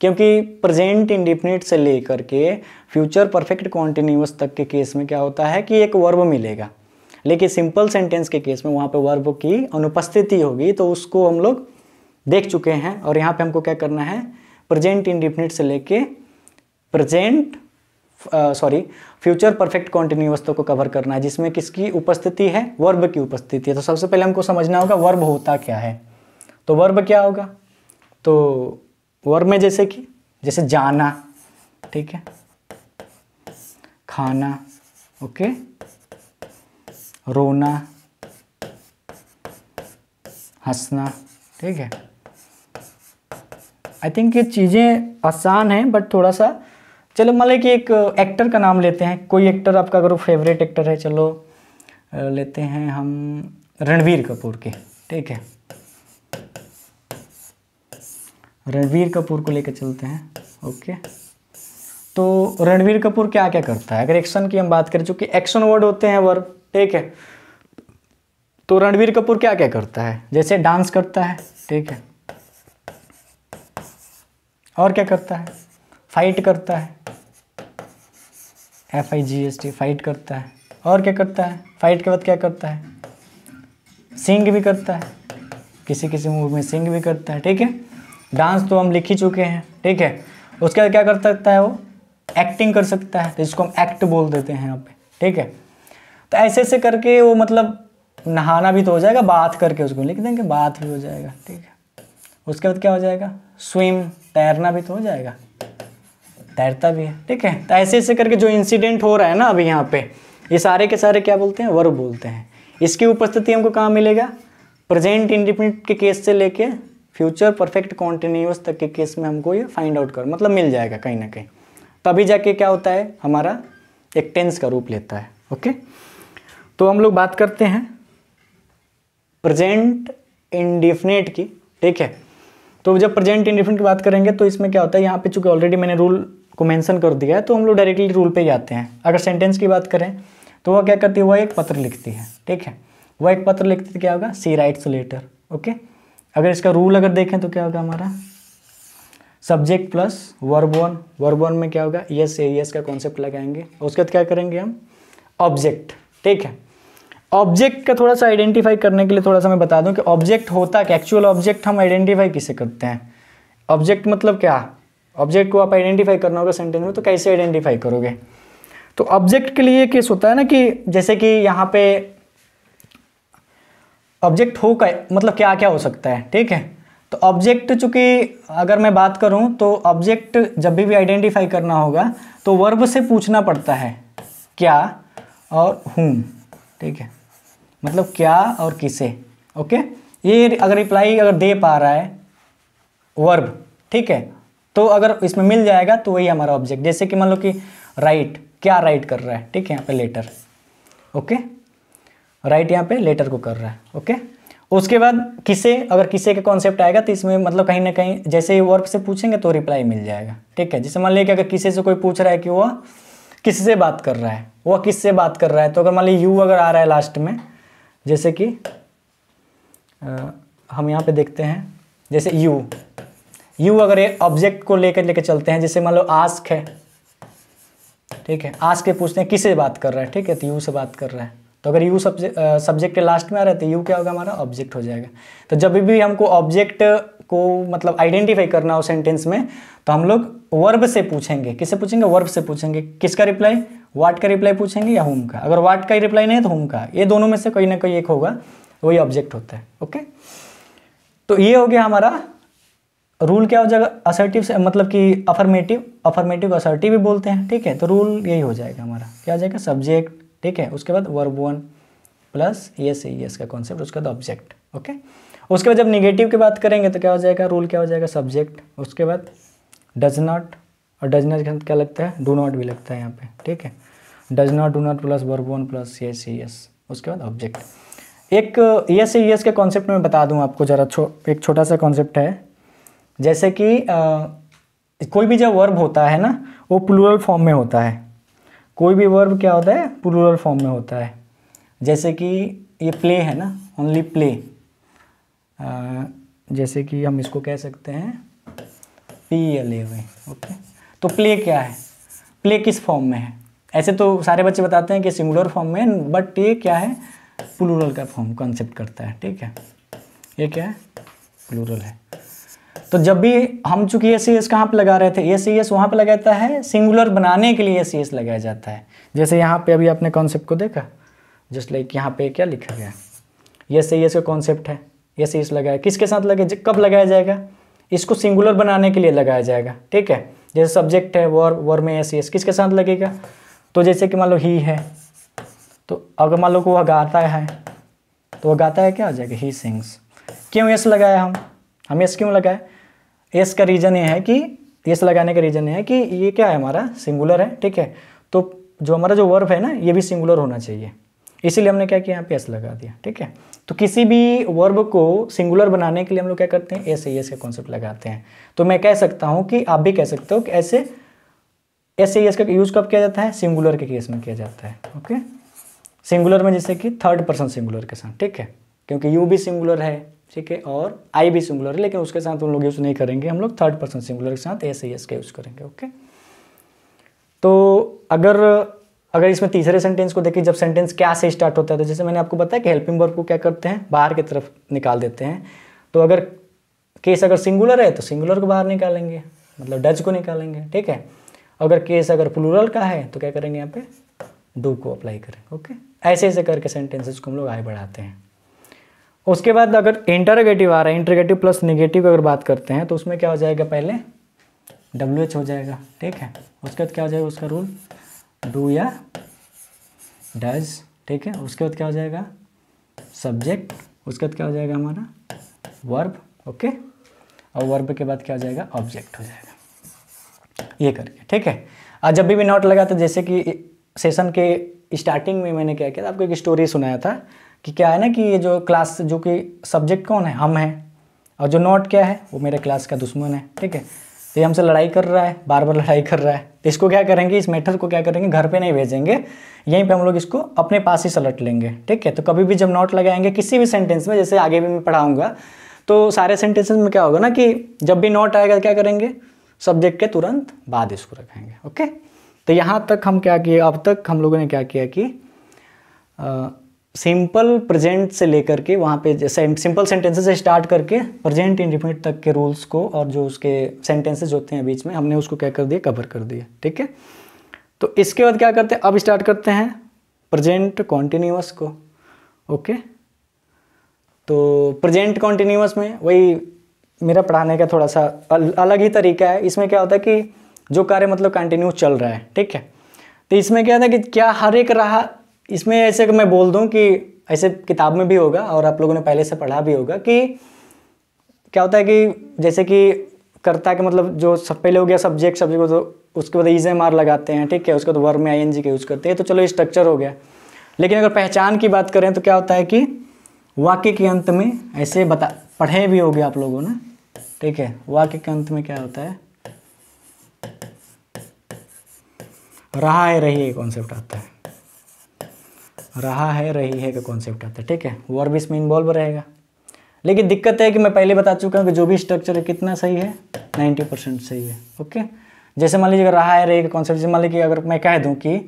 क्योंकि प्रेजेंट इंडिफिनिट से लेकर के फ्यूचर परफेक्ट कॉन्टिन्यूस तक के केस में क्या होता है कि एक वर्ब मिलेगा लेकिन सिंपल सेंटेंस के केस में वहाँ पे वर्ब की अनुपस्थिति होगी तो उसको हम लोग देख चुके हैं और यहाँ पे हमको क्या करना है प्रेजेंट इंडिफिनिट से लेके present sorry future perfect continuous तक को कवर करना है जिसमें किसकी उपस्थिति है वर्ब की उपस्थिति है तो सबसे पहले हमको समझना होगा वर्ब होता क्या है तो वर्ब क्या होगा तो वर्ग में जैसे कि जैसे जाना ठीक है खाना ओके रोना हंसना ठीक है आई थिंक ये चीज़ें आसान हैं बट थोड़ा सा चलो मान मतलब लें कि एक एक्टर का नाम लेते हैं कोई एक्टर आपका अगर फेवरेट एक्टर है चलो लेते हैं हम रणवीर कपूर के ठीक है रणवीर कपूर को लेकर चलते हैं ओके तो रणवीर कपूर क्या क्या करता है अगर एक्शन की हम बात करें चूंकि एक्शन वर्ड होते हैं वर्ब ठीक है तो रणवीर कपूर क्या क्या करता है जैसे डांस करता है ठीक है और क्या करता है फाइट करता है F I G S T fight करता है और क्या करता है फाइट के बाद क्या करता है सिंग भी करता है किसी किसी मूवी में सिंग भी करता है ठीक है डांस तो हम लिख ही चुके हैं ठीक है उसके बाद क्या कर सकता है वो एक्टिंग कर सकता है तो इसको हम एक्ट बोल देते हैं यहाँ पे ठीक है तो ऐसे ऐसे करके वो मतलब नहाना भी तो हो जाएगा बात करके उसको लिख देंगे बात भी हो जाएगा ठीक है उसके बाद क्या हो जाएगा स्विम तैरना भी तो हो जाएगा तैरता भी है ठीक है तो ऐसे ऐसे करके जो इंसिडेंट हो रहा है ना अभी यहाँ पे ये सारे के सारे क्या बोलते हैं वर्ब बोलते हैं इसकी उपस्थिति हमको कहाँ मिलेगा प्रेजेंट इंडिपेंडेंट के केस से लेके फ्यूचर परफेक्ट कॉन्टिन्यूस तक के केस में हमको ये फाइंड आउट कर मतलब मिल जाएगा कहीं ना कहीं तभी जाके क्या होता है हमारा एक टेंस का रूप लेता है ओके तो हम लोग बात करते हैं प्रेजेंट इंडिफिनेट की ठीक है तो जब प्रेजेंट इंडिफिनेट की बात करेंगे तो इसमें क्या होता है यहाँ पे चूंकि ऑलरेडी मैंने रूल को मेंशन कर दिया है तो हम लोग डायरेक्टली रूल पे जाते हैं अगर सेंटेंस की बात करें तो वह क्या करती है वह एक पत्र लिखती है ठीक है वह एक पत्र लिखती है क्या होगा सी राइट्स लेटर ओके अगर इसका रूल अगर देखें तो क्या होगा हमारा subject plus verb one verb one में क्या होगा यस ए यस का कॉन्सेप्ट लगाएंगे उसके बाद क्या करेंगे हम ऑब्जेक्ट ठीक है ऑब्जेक्ट का थोड़ा सा आइडेंटिफाई करने के लिए थोड़ा सा मैं बता दूं कि ऑब्जेक्ट होता है एक्चुअल ऑब्जेक्ट हम आइडेंटिफाई किसे करते हैं ऑब्जेक्ट मतलब क्या ऑब्जेक्ट को आप आइडेंटिफाई करना होगा सेंटेंस में तो कैसे आइडेंटिफाई करोगे तो ऑब्जेक्ट के लिए केस होता है ना कि जैसे कि यहाँ पे ऑब्जेक्ट हो का मतलब क्या क्या हो सकता है ठीक है तो ऑब्जेक्ट चूंकि अगर मैं बात करूँ तो ऑब्जेक्ट जब भी भी आइडेंटिफाई करना होगा तो वर्ब से पूछना पड़ता है क्या और हूँ ठीक है मतलब क्या और किसे ओके ये अगर रिप्लाई अगर दे पा रहा है वर्ब ठीक है तो अगर इसमें मिल जाएगा तो वही हमारा ऑब्जेक्ट जैसे कि मान लो कि राइट क्या राइट कर रहा है ठीक है यहाँ पे लेटर ओके राइट यहाँ पे लेटर को कर रहा है ओके उसके बाद किसे अगर किसे का कॉन्सेप्ट आएगा तो इसमें मतलब कहीं ना कहीं जैसे ही वर्क से पूछेंगे तो रिप्लाई मिल जाएगा ठीक है जैसे मान लीजिए कि अगर किसे से कोई पूछ रहा है कि वह किससे बात कर रहा है वह किससे बात कर रहा है तो अगर मान लीजिए यू अगर आ रहा है लास्ट में जैसे कि आ, हम यहाँ पे देखते हैं जैसे यू यू अगर ये ऑब्जेक्ट को लेकर लेकर चलते हैं जैसे मान लो आस्क है ठीक है आस्क के पूछते हैं किससे बात कर रहा है ठीक है तो यू से बात कर रहा है तो अगर यू सब्जेक्ट सब्जेक्ट के लास्ट में आ रहा है तो यू क्या होगा हमारा ऑब्जेक्ट हो जाएगा तो जब भी हमको ऑब्जेक्ट को मतलब आइडेंटिफाई करना हो सेंटेंस में तो हम लोग वर्ब से पूछेंगे किससे पूछेंगे वर्ब से पूछेंगे किसका रिप्लाई वाट का रिप्लाई पूछेंगे या होम का अगर वाट का ही रिप्लाई नहीं है तो होम का ये दोनों में से कहीं ना कहीं एक होगा वही ऑब्जेक्ट होता है ओके तो ये हो गया हमारा रूल क्या हो जाएगा असर्टिव से मतलब कि अफर्मेटिव अफर्मेटिव असर्टिव भी बोलते हैं ठीक है तो रूल यही हो जाएगा हमारा क्या हो जाएगा सब्जेक्ट ठीक है उसके बाद verb one plus es es का कॉन्सेप्ट उसके बाद ऑब्जेक्ट ओके उसके बाद जब निगेटिव की बात करेंगे तो क्या हो जाएगा रूल क्या हो जाएगा सब्जेक्ट उसके बाद डज नॉट और डज नॉट के क्या लगता है डू नॉट भी लगता है यहाँ पे ठीक है does not do not plus verb one plus es es उसके बाद ऑब्जेक्ट एक यस यस के कॉन्सेप्ट में बता दूँ आपको ज़रा छो, एक छोटा सा कॉन्सेप्ट है जैसे कि आ, कोई भी जब वर्ब होता है ना वो प्लूरल फॉर्म में होता है कोई भी वर्ब क्या होता है प्लूरल फॉर्म में होता है जैसे कि ये प्ले है ना ओनली प्ले जैसे कि हम इसको कह सकते हैं P L A Y okay तो प्ले क्या है प्ले किस फॉर्म में है ऐसे तो सारे बच्चे बताते हैं कि सिंगुलर फॉर्म में बट ये क्या है प्लूरल का फॉर्म कॉन्सेप्ट करता है ठीक है ये क्या है प्लूरल है तो जब भी हम चूंकि ए सी एस कहाँ पर लगा रहे थे ए सी एस वहाँ पर लगाता है सिंगुलर बनाने के लिए ए सी एस लगाया जाता है जैसे यहाँ पे अभी आपने कॉन्सेप्ट को देखा जस्ट लाइक यहाँ पे क्या लिखा गया ये सी एस का कॉन्सेप्ट है ये सी एस लगाया किसके साथ लगे कब लगाया जाएगा इसको सिंगुलर बनाने के लिए लगाया जाएगा ठीक है जैसे सब्जेक्ट है वॉर वर में ए सी एस किसके साथ लगेगा तो जैसे कि मान लो ही है तो अगर मान लो को वह गाता है तो वह गाता है क्या हो जाएगा ही सिंग्स क्यों ये लगाया हम हम ऐसे क्यों लगाए एस का रीज़न ये है कि एस लगाने का रीज़न ये है कि ये क्या है हमारा सिंगुलर है ठीक है तो जो हमारा जो वर्ब है ना ये भी सिंगुलर होना चाहिए इसीलिए हमने क्या किया यहाँ पे एस लगा दिया ठीक है तो किसी भी वर्ब को सिंगुलर बनाने के लिए हम लोग क्या करते हैं एस एस का कॉन्सेप्ट लगाते हैं तो मैं कह सकता हूँ कि आप भी कह सकते हो कि ऐसे एस एस का यूज़ कब किया जाता है सिंगुलर के केस में किया जाता है ओके सिंगुलर में जैसे कि थर्ड पर्सन सिंगुलर के साथ ठीक है क्योंकि यू भी सिंगुलर है ठीक है और आई भी सिंगुलर है लेकिन उसके साथ हम लोग यूज़ नहीं करेंगे हम लोग थर्ड पर्सन सिंगुलर के साथ एस आई एस का यूज़ करेंगे ओके तो अगर अगर इसमें तीसरे सेंटेंस को देखिए जब सेंटेंस क्या से स्टार्ट होता है तो जैसे मैंने आपको बताया कि हेल्पिंग वर्ब को क्या करते हैं बाहर की तरफ निकाल देते हैं तो अगर केस अगर सिंगुलर है तो सिंगुलर को बाहर निकालेंगे मतलब डज को निकालेंगे ठीक है अगर केस अगर प्लूरल का है तो क्या करेंगे यहाँ पे डू को अप्लाई करेंगे ओके ऐसे ऐसे करके सेंटेंसेस को हम लोग आगे बढ़ाते हैं उसके बाद अगर इंटरगेटिव आ रहा है इंटरगेटिव प्लस निगेटिव अगर बात करते हैं तो उसमें क्या हो जाएगा पहले डब्ल्यू एच हो जाएगा ठीक है उसके बाद क्या हो जाएगा उसका रूल डू या डज ठीक है उसके बाद क्या हो जाएगा सब्जेक्ट उसके बाद क्या हो जाएगा हमारा वर्ब ओके और वर्ब के बाद क्या हो जाएगा ऑब्जेक्ट हो जाएगा ये करके ठीक है और जब भी भी नोट लगा तो जैसे कि सेशन के स्टार्टिंग में मैंने क्या किया था आपको एक स्टोरी सुनाया था कि क्या है ना कि ये जो क्लास जो कि सब्जेक्ट कौन है हम हैं और जो नॉट क्या है वो मेरे क्लास का दुश्मन है ठीक है तो ये हमसे लड़ाई कर रहा है बार बार लड़ाई कर रहा है तो इसको क्या करेंगे इस मैटर को क्या करेंगे घर पे नहीं भेजेंगे यहीं पे हम लोग इसको अपने पास ही सलट लेंगे ठीक है तो कभी भी जब नोट लगाएंगे किसी भी सेंटेंस में जैसे आगे भी मैं पढ़ाऊँगा तो सारे सेंटेंसेज में क्या होगा ना कि जब भी नोट आएगा क्या करेंगे सब्जेक्ट के तुरंत बाद इसको रखेंगे ओके तो यहाँ तक हम क्या किए अब तक हम लोगों ने क्या किया कि सिंपल प्रेजेंट से लेकर के वहाँ पे जैसे सिंपल सेंटेंसेस से स्टार्ट करके प्रेजेंट इन रिपीट तक के रूल्स को और जो उसके सेंटेंसेज होते हैं बीच में हमने उसको क्या कर दिया कवर कर दिया ठीक है तो इसके बाद क्या करते हैं अब स्टार्ट करते हैं प्रेजेंट कॉन्टिन्यूस को ओके तो प्रेजेंट कॉन्टिन्यूस में वही मेरा पढ़ाने का थोड़ा सा अल, अलग ही तरीका है इसमें क्या होता है कि जो कार्य मतलब कंटिन्यू चल रहा है ठीक है तो इसमें क्या होता है कि क्या हर एक रहा इसमें ऐसे मैं बोल दूँ कि ऐसे किताब में भी होगा और आप लोगों ने पहले से पढ़ा भी होगा कि क्या होता है कि जैसे कि करता के मतलब जो सब पहले हो गया सब्जेक्ट सब्जेक्ट तो उसके बाद ईज एम आर लगाते हैं ठीक है उसके बाद वर्म में आई एन जी के यूज़ करते हैं तो चलो स्ट्रक्चर हो गया लेकिन अगर पहचान की बात करें तो क्या होता है कि वाक्य के अंत में ऐसे बता पढ़े भी हो गया आप लोगों ने ठीक है वाक्य के अंत में क्या होता है रहा है रही कॉन्सेप्ट आता है रहा है रही है का कॉन्सेप्ट आता है ठीक है वो भी इसमें इन्वॉल्व रहेगा लेकिन दिक्कत है कि मैं पहले बता चुका हूँ कि जो भी स्ट्रक्चर है कितना सही है नाइन्टी परसेंट सही है ओके जैसे मान लीजिए रहा है रही का कॉन्सेप्ट जैसे मान लीजिए अगर मैं कह दूँ कि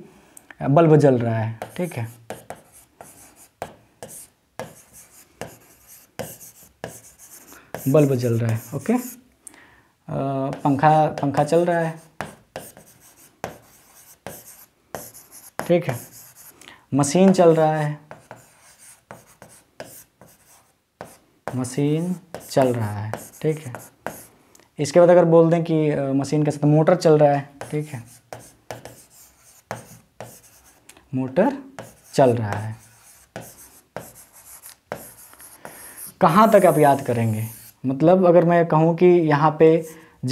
बल्ब जल रहा है ठीक है बल्ब जल रहा है ओके पंखा पंखा चल रहा है ठीक है मशीन चल रहा है मशीन चल रहा है ठीक है इसके बाद अगर बोल दें कि मशीन के साथ मोटर चल रहा है ठीक है मोटर चल रहा है कहाँ तक आप याद करेंगे मतलब अगर मैं कहूँ कि यहाँ पे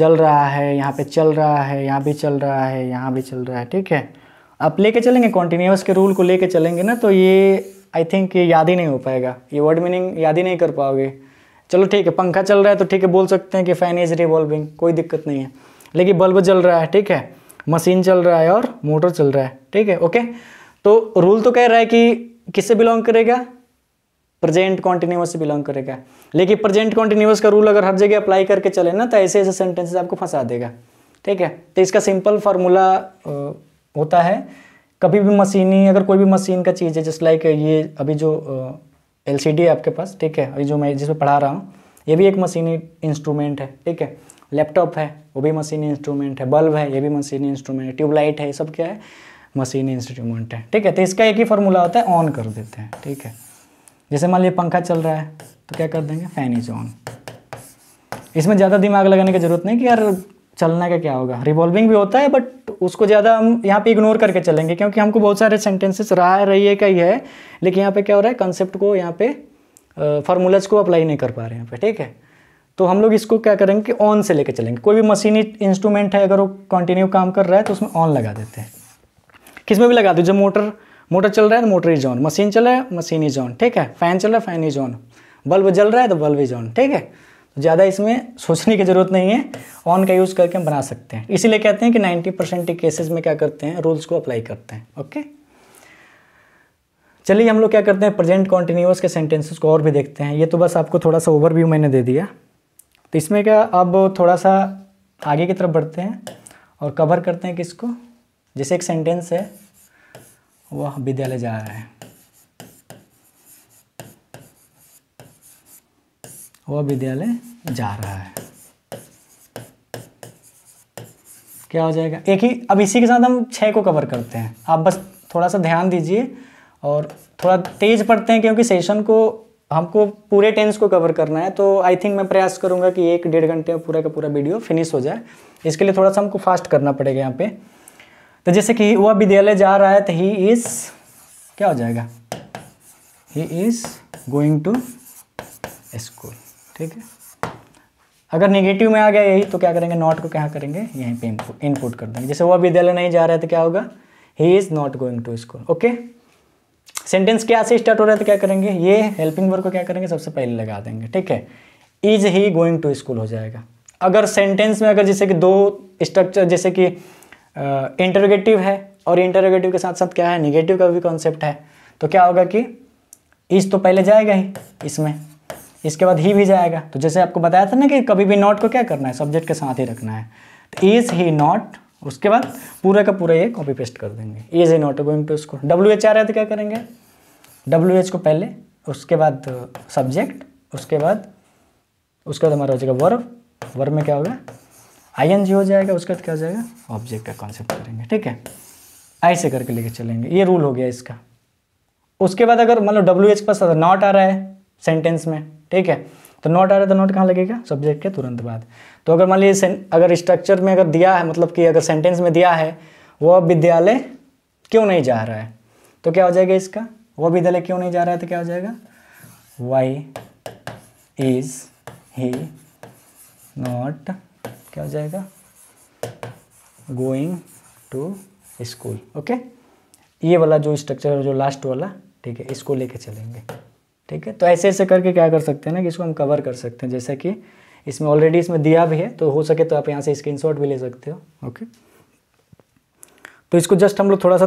जल रहा है यहाँ पे चल रहा है यहाँ भी चल रहा है यहाँ भी चल रहा है ठीक है आप लेके चलेंगे कॉन्टीन्यूस के रूल को लेके चलेंगे ना तो ये आई थिंक ये याद ही नहीं हो पाएगा ये वर्ड मीनिंग याद ही नहीं कर पाओगे चलो ठीक है पंखा चल रहा है तो ठीक है बोल सकते हैं कि फ़ैन इज रिवॉल्विंग कोई दिक्कत नहीं है लेकिन बल्ब जल रहा है ठीक है मशीन चल रहा है और मोटर चल रहा है ठीक है ओके तो रूल तो कह रहा है कि किससे बिलोंग करेगा प्रेजेंट कॉन्टिन्यूस से बिलोंग करेगा लेकिन प्रेजेंट कॉन्टिन्यूस का रूल अगर हर जगह अप्लाई करके चले ना तो ऐसे ऐसे सेंटेंसेस आपको फंसा देगा ठीक है तो इसका सिंपल फार्मूला होता है कभी भी मशीनी अगर कोई भी मशीन का चीज़ है जस्ट लाइक ये अभी जो एल है आपके पास ठीक है अभी जो मैं जिसमें पढ़ा रहा हूँ ये भी एक मशीनी इंस्ट्रूमेंट है ठीक है लैपटॉप है वो भी मशीनी इंस्ट्रूमेंट है बल्ब है ये भी मशीनी इंस्ट्रूमेंट है ट्यूबलाइट है ये सब क्या है मशीनी इंस्ट्रूमेंट है ठीक है तो इसका एक ही फॉर्मूला होता है ऑन कर देते हैं ठीक है जैसे मान लीजिए पंखा चल रहा है तो क्या कर देंगे फैन इज ऑन इसमें ज़्यादा दिमाग लगाने की जरूरत नहीं कि यार चलना का क्या होगा रिवॉल्विंग भी होता है बट उसको ज़्यादा हम यहाँ पे इग्नोर करके चलेंगे क्योंकि हमको बहुत सारे सेंटेंसेस रहा रहिए का ही है लेकिन यहाँ पे क्या हो रहा है कंसेप्ट को यहाँ पे फार्मूलाज को अप्लाई नहीं कर पा रहे हैं यहाँ पे ठीक है तो हम लोग इसको क्या करेंगे कि ऑन से लेकर चलेंगे कोई भी मशीनी इंस्ट्रूमेंट है अगर वो कंटिन्यू काम कर रहा है तो उसमें ऑन लगा देते हैं किस में भी लगा दो जब मोटर मोटर चल रहा है तो मोटर इज ऑन मशीन चल रहा है मशीन इज ऑन ठीक है फैन चल रहा है फैन इज ऑन बल्ब जल रहा है तो बल्ब इज ऑन ठीक है ज़्यादा इसमें सोचने की ज़रूरत नहीं है ऑन का यूज़ करके हम बना सकते हैं इसीलिए कहते हैं कि 90 परसेंट केसेज में क्या करते हैं रूल्स को अप्लाई करते हैं ओके चलिए हम लोग क्या करते हैं प्रेजेंट कॉन्टिन्यूस के सेंटेंसेस को और भी देखते हैं ये तो बस आपको थोड़ा सा ओवरव्यू मैंने दे दिया तो इसमें क्या अब थोड़ा सा आगे की तरफ बढ़ते हैं और कवर करते हैं किसको जैसे एक सेंटेंस है वह विद्यालय जा रहा है वह विद्यालय जा रहा है क्या हो जाएगा एक ही अब इसी के साथ हम छः को कवर करते हैं आप बस थोड़ा सा ध्यान दीजिए और थोड़ा तेज़ पढ़ते हैं क्योंकि सेशन को हमको पूरे टेंस को कवर करना है तो आई थिंक मैं प्रयास करूंगा कि एक डेढ़ घंटे में पूरा का पूरा वीडियो फिनिश हो जाए इसके लिए थोड़ा सा हमको फास्ट करना पड़ेगा यहाँ पे तो जैसे कि वह विद्यालय जा रहा है तो ही इज़ क्या हो जाएगा he is going to school ठीक है अगर निगेटिव में आ गया यही तो क्या करेंगे नॉट को क्या करेंगे यहीं पे इनपुट इनपुट कर देंगे जैसे वह विद्यालय नहीं जा रहा है तो क्या होगा he is not going to school okay sentence क्या से स्टार्ट हो रहा है तो क्या करेंगे ये हेल्पिंग वर्क को क्या करेंगे सबसे पहले लगा देंगे ठीक है is he going to school हो जाएगा अगर सेंटेंस में अगर जैसे कि दो स्ट्रक्चर जैसे कि इंटरोगेटिव है और इंटरोगेटिव के साथ साथ क्या है निगेटिव का भी कॉन्सेप्ट है तो क्या होगा कि इज तो पहले जाएगा ही इसमें इसके बाद ही भी जाएगा तो जैसे आपको बताया था ना कि कभी भी नॉट को क्या करना है सब्जेक्ट के साथ ही रखना है तो इज़ ही नॉट उसके बाद पूरा का पूरा ये कॉपी पेस्ट कर देंगे is he not going to school W H आ रहा है तो क्या करेंगे डब्ल्यू एच को पहले उसके बाद सब्जेक्ट उसके बाद उसके बाद हमारा हो जाएगा वर्ब वर्ब में क्या होगा आई एन जी हो जाएगा उसके बाद क्या हो जाएगा ऑब्जेक्ट का कॉन्सेप्ट करेंगे ठीक है ऐसे करके लेके चलेंगे ये रूल हो गया इसका उसके बाद अगर मतलब डब्ल्यू एच पास नॉट आ रहा है सेंटेंस में ठीक है तो नोट आ रहा है तो नोट कहाँ लगेगा सब्जेक्ट के तुरंत बाद तो अगर मान लीजिए अगर स्ट्रक्चर में अगर दिया है मतलब कि अगर सेंटेंस में दिया है वह विद्यालय क्यों नहीं जा रहा है तो क्या हो जाएगा इसका वह विद्यालय क्यों नहीं जा रहा है तो क्या हो जाएगा वाई इज ही नॉट क्या हो जाएगा गोइंग टू स्कूल ओके ये वाला जो स्ट्रक्चर है जो लास्ट वाला ठीक है इसको लेके चलेंगे ठीक है तो ऐसे ऐसे करके क्या कर सकते हैं ना कि इसको हम कवर कर सकते हैं जैसा कि इसमें ऑलरेडी इसमें दिया भी है तो हो सके तो आप यहाँ से शॉट भी ले सकते हो ओके तो इसको जस्ट हम लोग थोड़ा सा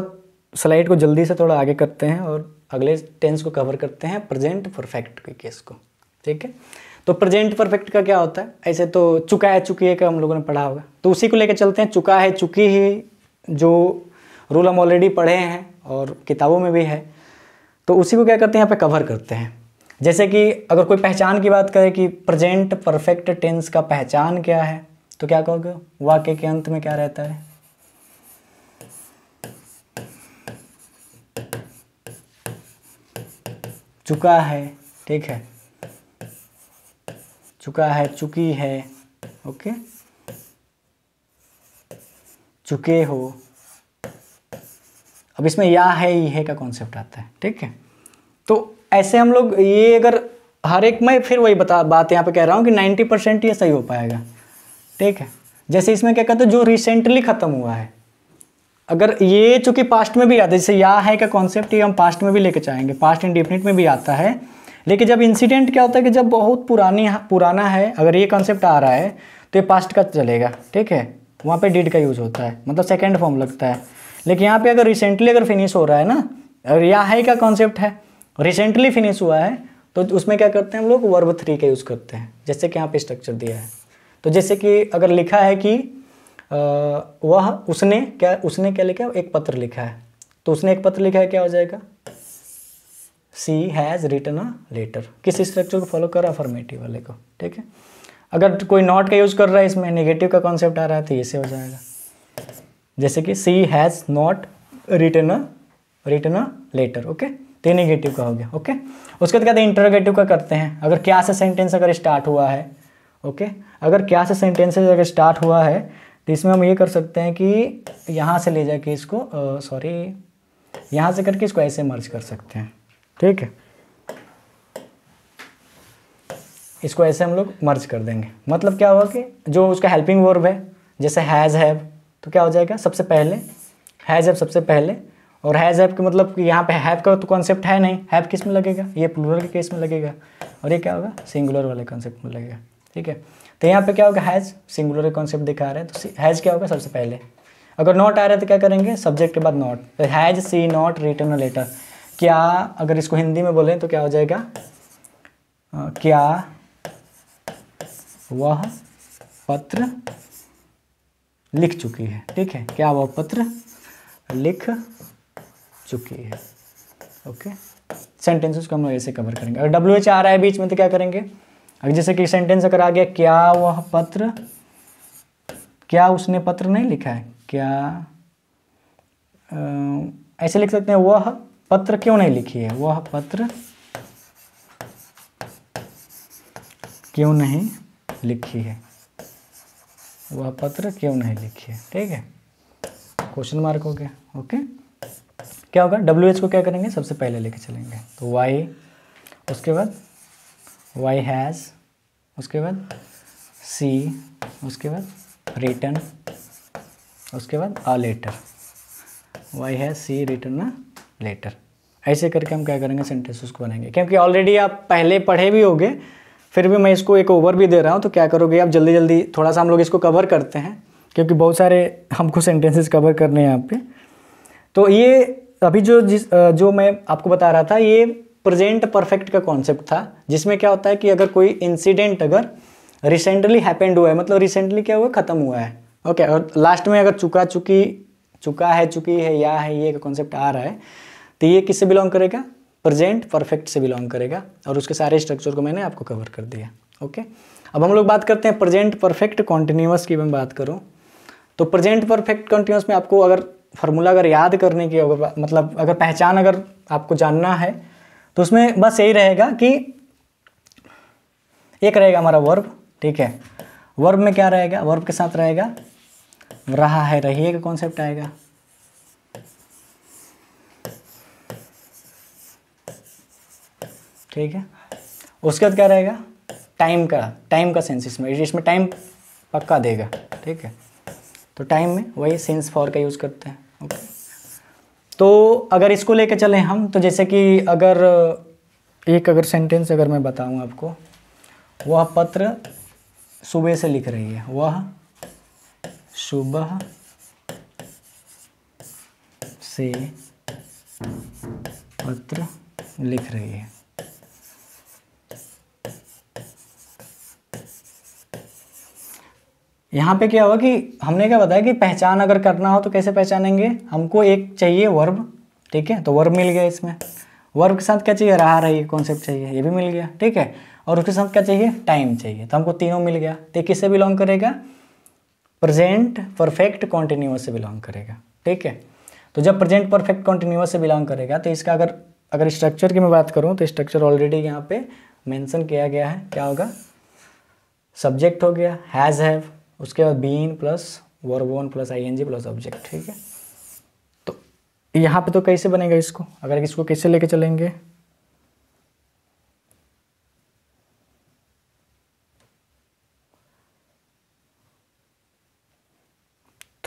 स्लाइड को जल्दी से थोड़ा आगे करते हैं और अगले टेंस को कवर करते हैं प्रेजेंट परफेक्ट के केस को ठीक है तो प्रेजेंट परफेक्ट का क्या होता है ऐसे तो चुका है चुकी है का हम लोगों ने पढ़ा होगा तो उसी को लेकर चलते हैं चुका है चुकी ही जो रूल हम ऑलरेडी पढ़े हैं और किताबों में भी है तो उसी को क्या करते हैं यहाँ पे कवर करते हैं जैसे कि अगर कोई पहचान की बात करें कि प्रेजेंट परफेक्ट टेंस का पहचान क्या है तो क्या कहोगे वाक्य के अंत में क्या रहता है चुका है ठीक है चुका है चुकी है ओके चुके हो अब इसमें या है ये है का कॉन्सेप्ट आता है ठीक है तो ऐसे हम लोग ये अगर हर एक में फिर वही बता बात यहाँ पे कह रहा हूँ कि 90 परसेंट ये सही हो पाएगा ठीक है जैसे इसमें क्या कहते हैं जो रिसेंटली ख़त्म हुआ है अगर ये चूँकि पास्ट में भी आता है जैसे या है का कॉन्सेप्ट ये हम पास्ट में भी लेके जाएंगे पास्ट इंडिफिनिट में भी आता है लेकिन जब इंसिडेंट क्या होता है कि जब बहुत पुरानी पुराना है अगर ये कॉन्सेप्ट आ रहा है तो ये पास्ट का चलेगा ठीक है तो वहाँ पे डिड का यूज़ होता है मतलब सेकेंड फॉर्म लगता है लेकिन यहाँ पे अगर रिसेंटली अगर फिनिश हो रहा है ना अगर या हाई का कॉन्सेप्ट है रिसेंटली फिनिश हुआ है तो उसमें क्या करते हैं हम लोग वर्ब थ्री का यूज़ करते हैं जैसे कि यहाँ पे स्ट्रक्चर दिया है तो जैसे कि अगर लिखा है कि वह उसने क्या उसने क्या लिखा है एक पत्र लिखा है तो उसने एक पत्र लिखा है क्या हो जाएगा she has return a letter किस स्ट्रक्चर को फॉलो करा फॉर्मेटिव वाले को ठीक है अगर कोई नॉट का यूज़ कर रहा है इसमें नेगेटिव का कॉन्सेप्ट आ रहा है तो ये से हो जाएगा जैसे कि she has not return a return a letter okay तो नेगेटिव का हो गया ओके उसके बाद क्या हैं इंटरोगेटिव का करते हैं अगर क्या से सेंटेंस अगर स्टार्ट हुआ है ओके अगर क्या से सेंटेंस अगर स्टार्ट हुआ है तो इसमें हम ये कर सकते हैं कि यहाँ से ले जाके इसको सॉरी यहाँ से करके इसको ऐसे मर्ज कर सकते हैं ठीक है इसको ऐसे हम लोग मर्ज कर देंगे मतलब क्या हुआ कि जो उसका हेल्पिंग वर्ब है जैसे हैज़ हैव तो क्या हो जाएगा सबसे पहले हैज़ ऐप सबसे पहले और हैज़ ऐप के मतलब कि यहाँ पे हैव का तो कॉन्सेप्ट है नहीं हैव किस में लगेगा ये प्लूरल के केस में लगेगा और ये क्या होगा सिंगुलर वाले कॉन्सेप्ट में लगेगा ठीक है तो यहाँ पे क्या होगा हैज़ सिंगुलर कॉन्सेप्ट दिखा रहे हैं तो हैज़ क्या होगा सबसे पहले अगर नॉट आ रहा है तो क्या करेंगे सब्जेक्ट के बाद नॉट तो has she not return letter क्या अगर इसको हिंदी में बोलें तो क्या हो जाएगा आ, क्या वह पत्र लिख चुकी है ठीक है क्या वह पत्र लिख चुकी है ओके सेंटेंस को हम लोग ऐसे कवर करेंगे अगर डब्ल्यू एच आ रहा है बीच में तो क्या करेंगे अगर जैसे कि सेंटेंस अगर आ गया क्या वह पत्र क्या उसने पत्र नहीं लिखा है क्या आ, ऐसे लिख सकते हैं वह पत्र क्यों नहीं लिखी है वह पत्र क्यों नहीं लिखी है वह पत्र क्यों नहीं लिखिए ठीक है क्वेश्चन मार्क हो गया ओके क्या होगा डब्ल्यू एच को क्या करेंगे सबसे पहले लेके चलेंगे तो वाई उसके बाद वाई हैज़ उसके बाद सी उसके बाद रिटर्न उसके बाद आ लेटर वाई है सी रिटर्न अ लेटर ऐसे करके हम क्या करेंगे सेंटेंस उसको बनाएंगे क्योंकि ऑलरेडी आप पहले पढ़े भी होंगे फिर भी मैं इसको एक ओवर भी दे रहा हूँ तो क्या करोगे आप जल्दी जल्दी थोड़ा सा हम लोग इसको कवर करते हैं क्योंकि बहुत सारे हमको सेंटेंसेस कवर करने हैं यहाँ पे तो ये अभी जो जिस जो मैं आपको बता रहा था ये प्रेजेंट परफेक्ट का कॉन्सेप्ट था जिसमें क्या होता है कि अगर कोई इंसिडेंट अगर रिसेंटली हैपेंड हुआ है मतलब रिसेंटली क्या हुआ ख़त्म हुआ है ओके और लास्ट में अगर चुका चुकी चुका है चुकी है या है ये कॉन्सेप्ट आ रहा है तो ये किससे बिलोंग करेगा प्रेजेंट परफेक्ट से बिलोंग करेगा और उसके सारे स्ट्रक्चर को मैंने आपको कवर कर दिया ओके अब हम लोग बात करते हैं प्रेजेंट परफेक्ट कॉन्टिन्यूस की मैं बात करूँ तो प्रेजेंट परफेक्ट कॉन्टिन्यूस में आपको अगर फार्मूला अगर याद करने की अगर मतलब अगर पहचान अगर आपको जानना है तो उसमें बस यही रहेगा कि एक रहेगा हमारा वर्ब ठीक है वर्ब में क्या रहेगा वर्ब के साथ रहेगा रहा है रहिए का कॉन्सेप्ट आएगा ठीक है उसके बाद क्या रहेगा टाइम का टाइम का सेंस इसमें इसमें टाइम पक्का देगा ठीक है तो टाइम में वही सेंस फॉर का यूज़ करते हैं ओके तो अगर इसको लेके चलें हम तो जैसे कि अगर एक अगर सेंटेंस अगर मैं बताऊँ आपको वह पत्र सुबह से लिख रही है वह सुबह से पत्र लिख रही है यहाँ पे क्या हुआ कि हमने क्या बताया कि पहचान अगर करना हो तो कैसे पहचानेंगे हमको एक चाहिए वर्ब ठीक है तो वर्ब मिल गया इसमें वर्ब के साथ क्या चाहिए रहा रही कॉन्सेप्ट चाहिए ये भी मिल गया ठीक है और उसके साथ क्या चाहिए टाइम चाहिए तो हमको तीनों मिल गया तो किससे बिलोंग करेगा प्रजेंट परफेक्ट कॉन्टिन्यूस से बिलोंग करेगा ठीक है तो जब प्रेजेंट परफेक्ट कॉन्टिन्यूस से बिलोंग करेगा तो इसका अगर अगर स्ट्रक्चर की मैं बात करूँ तो स्ट्रक्चर ऑलरेडी यहाँ पे मैंसन किया गया है क्या होगा सब्जेक्ट हो गया हैज़ हैव उसके बाद been in plus verb one plus I N G plus object ठीक है तो यहाँ पे तो कैसे बनेगा इसको अगर इसको कैसे लेके चलेंगे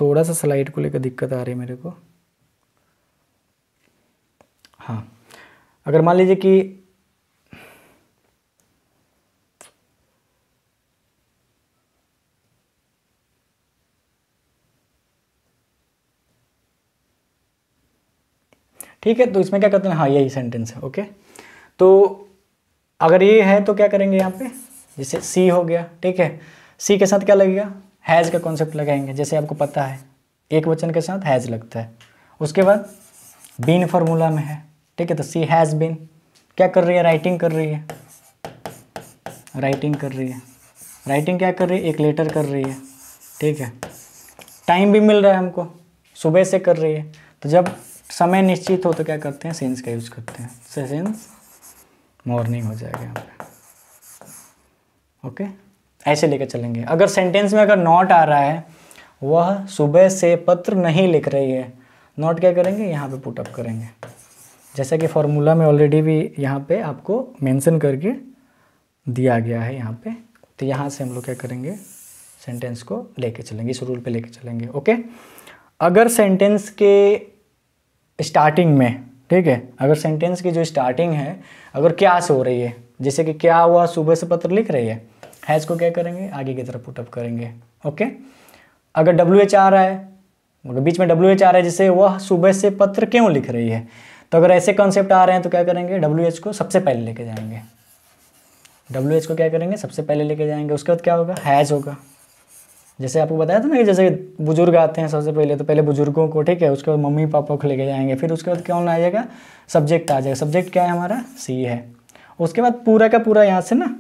थोड़ा सा स्लाइड को लेकर दिक्कत आ रही है मेरे को हाँ अगर मान लीजिए कि ठीक है तो इसमें क्या करते हैं हाँ यही सेंटेंस है ओके तो अगर ये है तो क्या करेंगे यहाँ पे जैसे सी हो गया ठीक है सी के साथ क्या लगेगा हैज़ का कॉन्सेप्ट लगाएंगे जैसे आपको पता है एक वचन के साथ हैज़ लगता है उसके बाद बीन फार्मूला में है ठीक है तो सी हैज़ बीन क्या कर रही है राइटिंग कर रही है राइटिंग कर रही है राइटिंग क्या कर रही है एक लेटर कर रही है ठीक है टाइम भी मिल रहा है हमको सुबह से कर रही है तो जब समय निश्चित हो तो क्या करते हैं सेंस का यूज करते हैं से सेंस मॉर्निंग हो जाएगा यहाँ पे ओके ऐसे लेकर चलेंगे अगर सेंटेंस में अगर नॉट आ रहा है वह सुबह से पत्र नहीं लिख रही है नॉट क्या करेंगे यहाँ पे पुटअप करेंगे जैसा कि फॉर्मूला में ऑलरेडी भी यहाँ पे आपको मेंशन करके दिया गया है यहाँ पे तो यहाँ से हम लोग क्या करेंगे सेंटेंस को लेके चलेंगे इस रूल पे लेके चलेंगे ओके अगर सेंटेंस के स्टार्टिंग में ठीक है अगर सेंटेंस की जो स्टार्टिंग है अगर क्या हो रही है जैसे कि क्या हुआ सुबह से पत्र लिख रही है हैज़ को क्या करेंगे आगे की तरफ पुटअप करेंगे ओके अगर डब्ल्यू एच आ रहा है अगर बीच में डब्ल्यू एच आ रहा है जैसे वह सुबह से पत्र क्यों लिख रही है तो अगर ऐसे कॉन्सेप्ट आ रहे हैं तो क्या करेंगे डब्ल्यू एच को सबसे पहले लेके जाएंगे डब्ल्यू एच को क्या करेंगे सबसे पहले लेके जाएंगे उसके बाद क्या होगा हैज़ होगा जैसे आपको बताया था ना कि जैसे बुजुर्ग आते हैं सबसे पहले तो पहले बुजुर्गों को ठीक है उसके बाद मम्मी पापा को लेके जाएंगे फिर उसके बाद कौन आ जाएगा सब्जेक्ट आ जाएगा सब्जेक्ट क्या है हमारा सी है उसके बाद पूरा का पूरा यहाँ से ना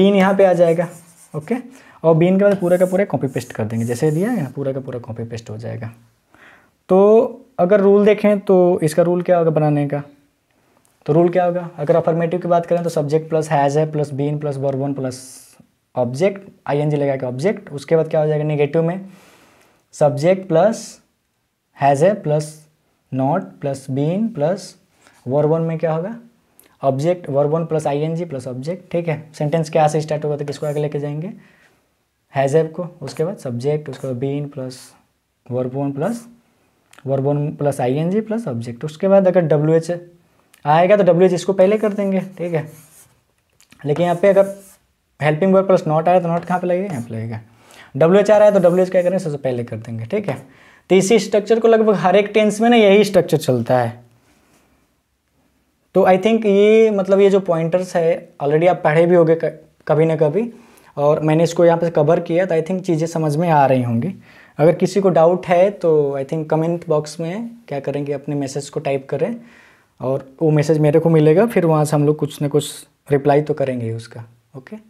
बीन यहाँ पे आ जाएगा ओके और बीन के बाद पूरा का पूरा कॉपी पेस्ट कर देंगे जैसे दिया है पूरा का पूरा कॉपी पेस्ट हो जाएगा तो अगर रूल देखें तो इसका रूल क्या होगा बनाने का तो रूल क्या होगा अगर अफर्मेटिव की बात करें तो सब्जेक्ट प्लस हैज़ है plus been plus verb one plus object I N G लगा के ऑब्जेक्ट उसके बाद क्या हो जाएगा नेगेटिव में subject plus has a plus not plus been plus verb one में क्या होगा object verb one plus I N G plus object ठीक है सेंटेंस क्या से स्टार्ट होगा तो किसको आगे लेके जाएंगे हैज़ एव को उसके बाद सब्जेक्ट उसके बाद been plus one plus verb one plus I N G plus object उसके बाद अगर डब्ल्यू एच आएगा तो डब्ल्यू एच इसको पहले कर देंगे ठीक है लेकिन यहाँ पे अगर हेल्पिंग वर्ब प्लस नॉट आया तो नॉट कहाँ पे लगेगा यहाँ पे लगेगा डब्ल्यू एच आ रहा है तो डब्ल्यू एच क्या करेंगे सबसे पहले कर देंगे ठीक है तो इसी स्ट्रक्चर को लगभग हर एक टेंस में ना यही स्ट्रक्चर चलता है तो आई थिंक ये मतलब ये जो पॉइंटर्स है ऑलरेडी आप पढ़े भी गए कभी ना कभी और मैंने इसको यहाँ पे कवर किया तो आई थिंक चीज़ें समझ में आ रही होंगी अगर किसी को डाउट है तो आई थिंक कमेंट बॉक्स में क्या करेंगे अपने मैसेज को टाइप करें और वो मैसेज मेरे को मिलेगा फिर वहाँ से हम लोग कुछ ना कुछ रिप्लाई तो करेंगे उसका ओके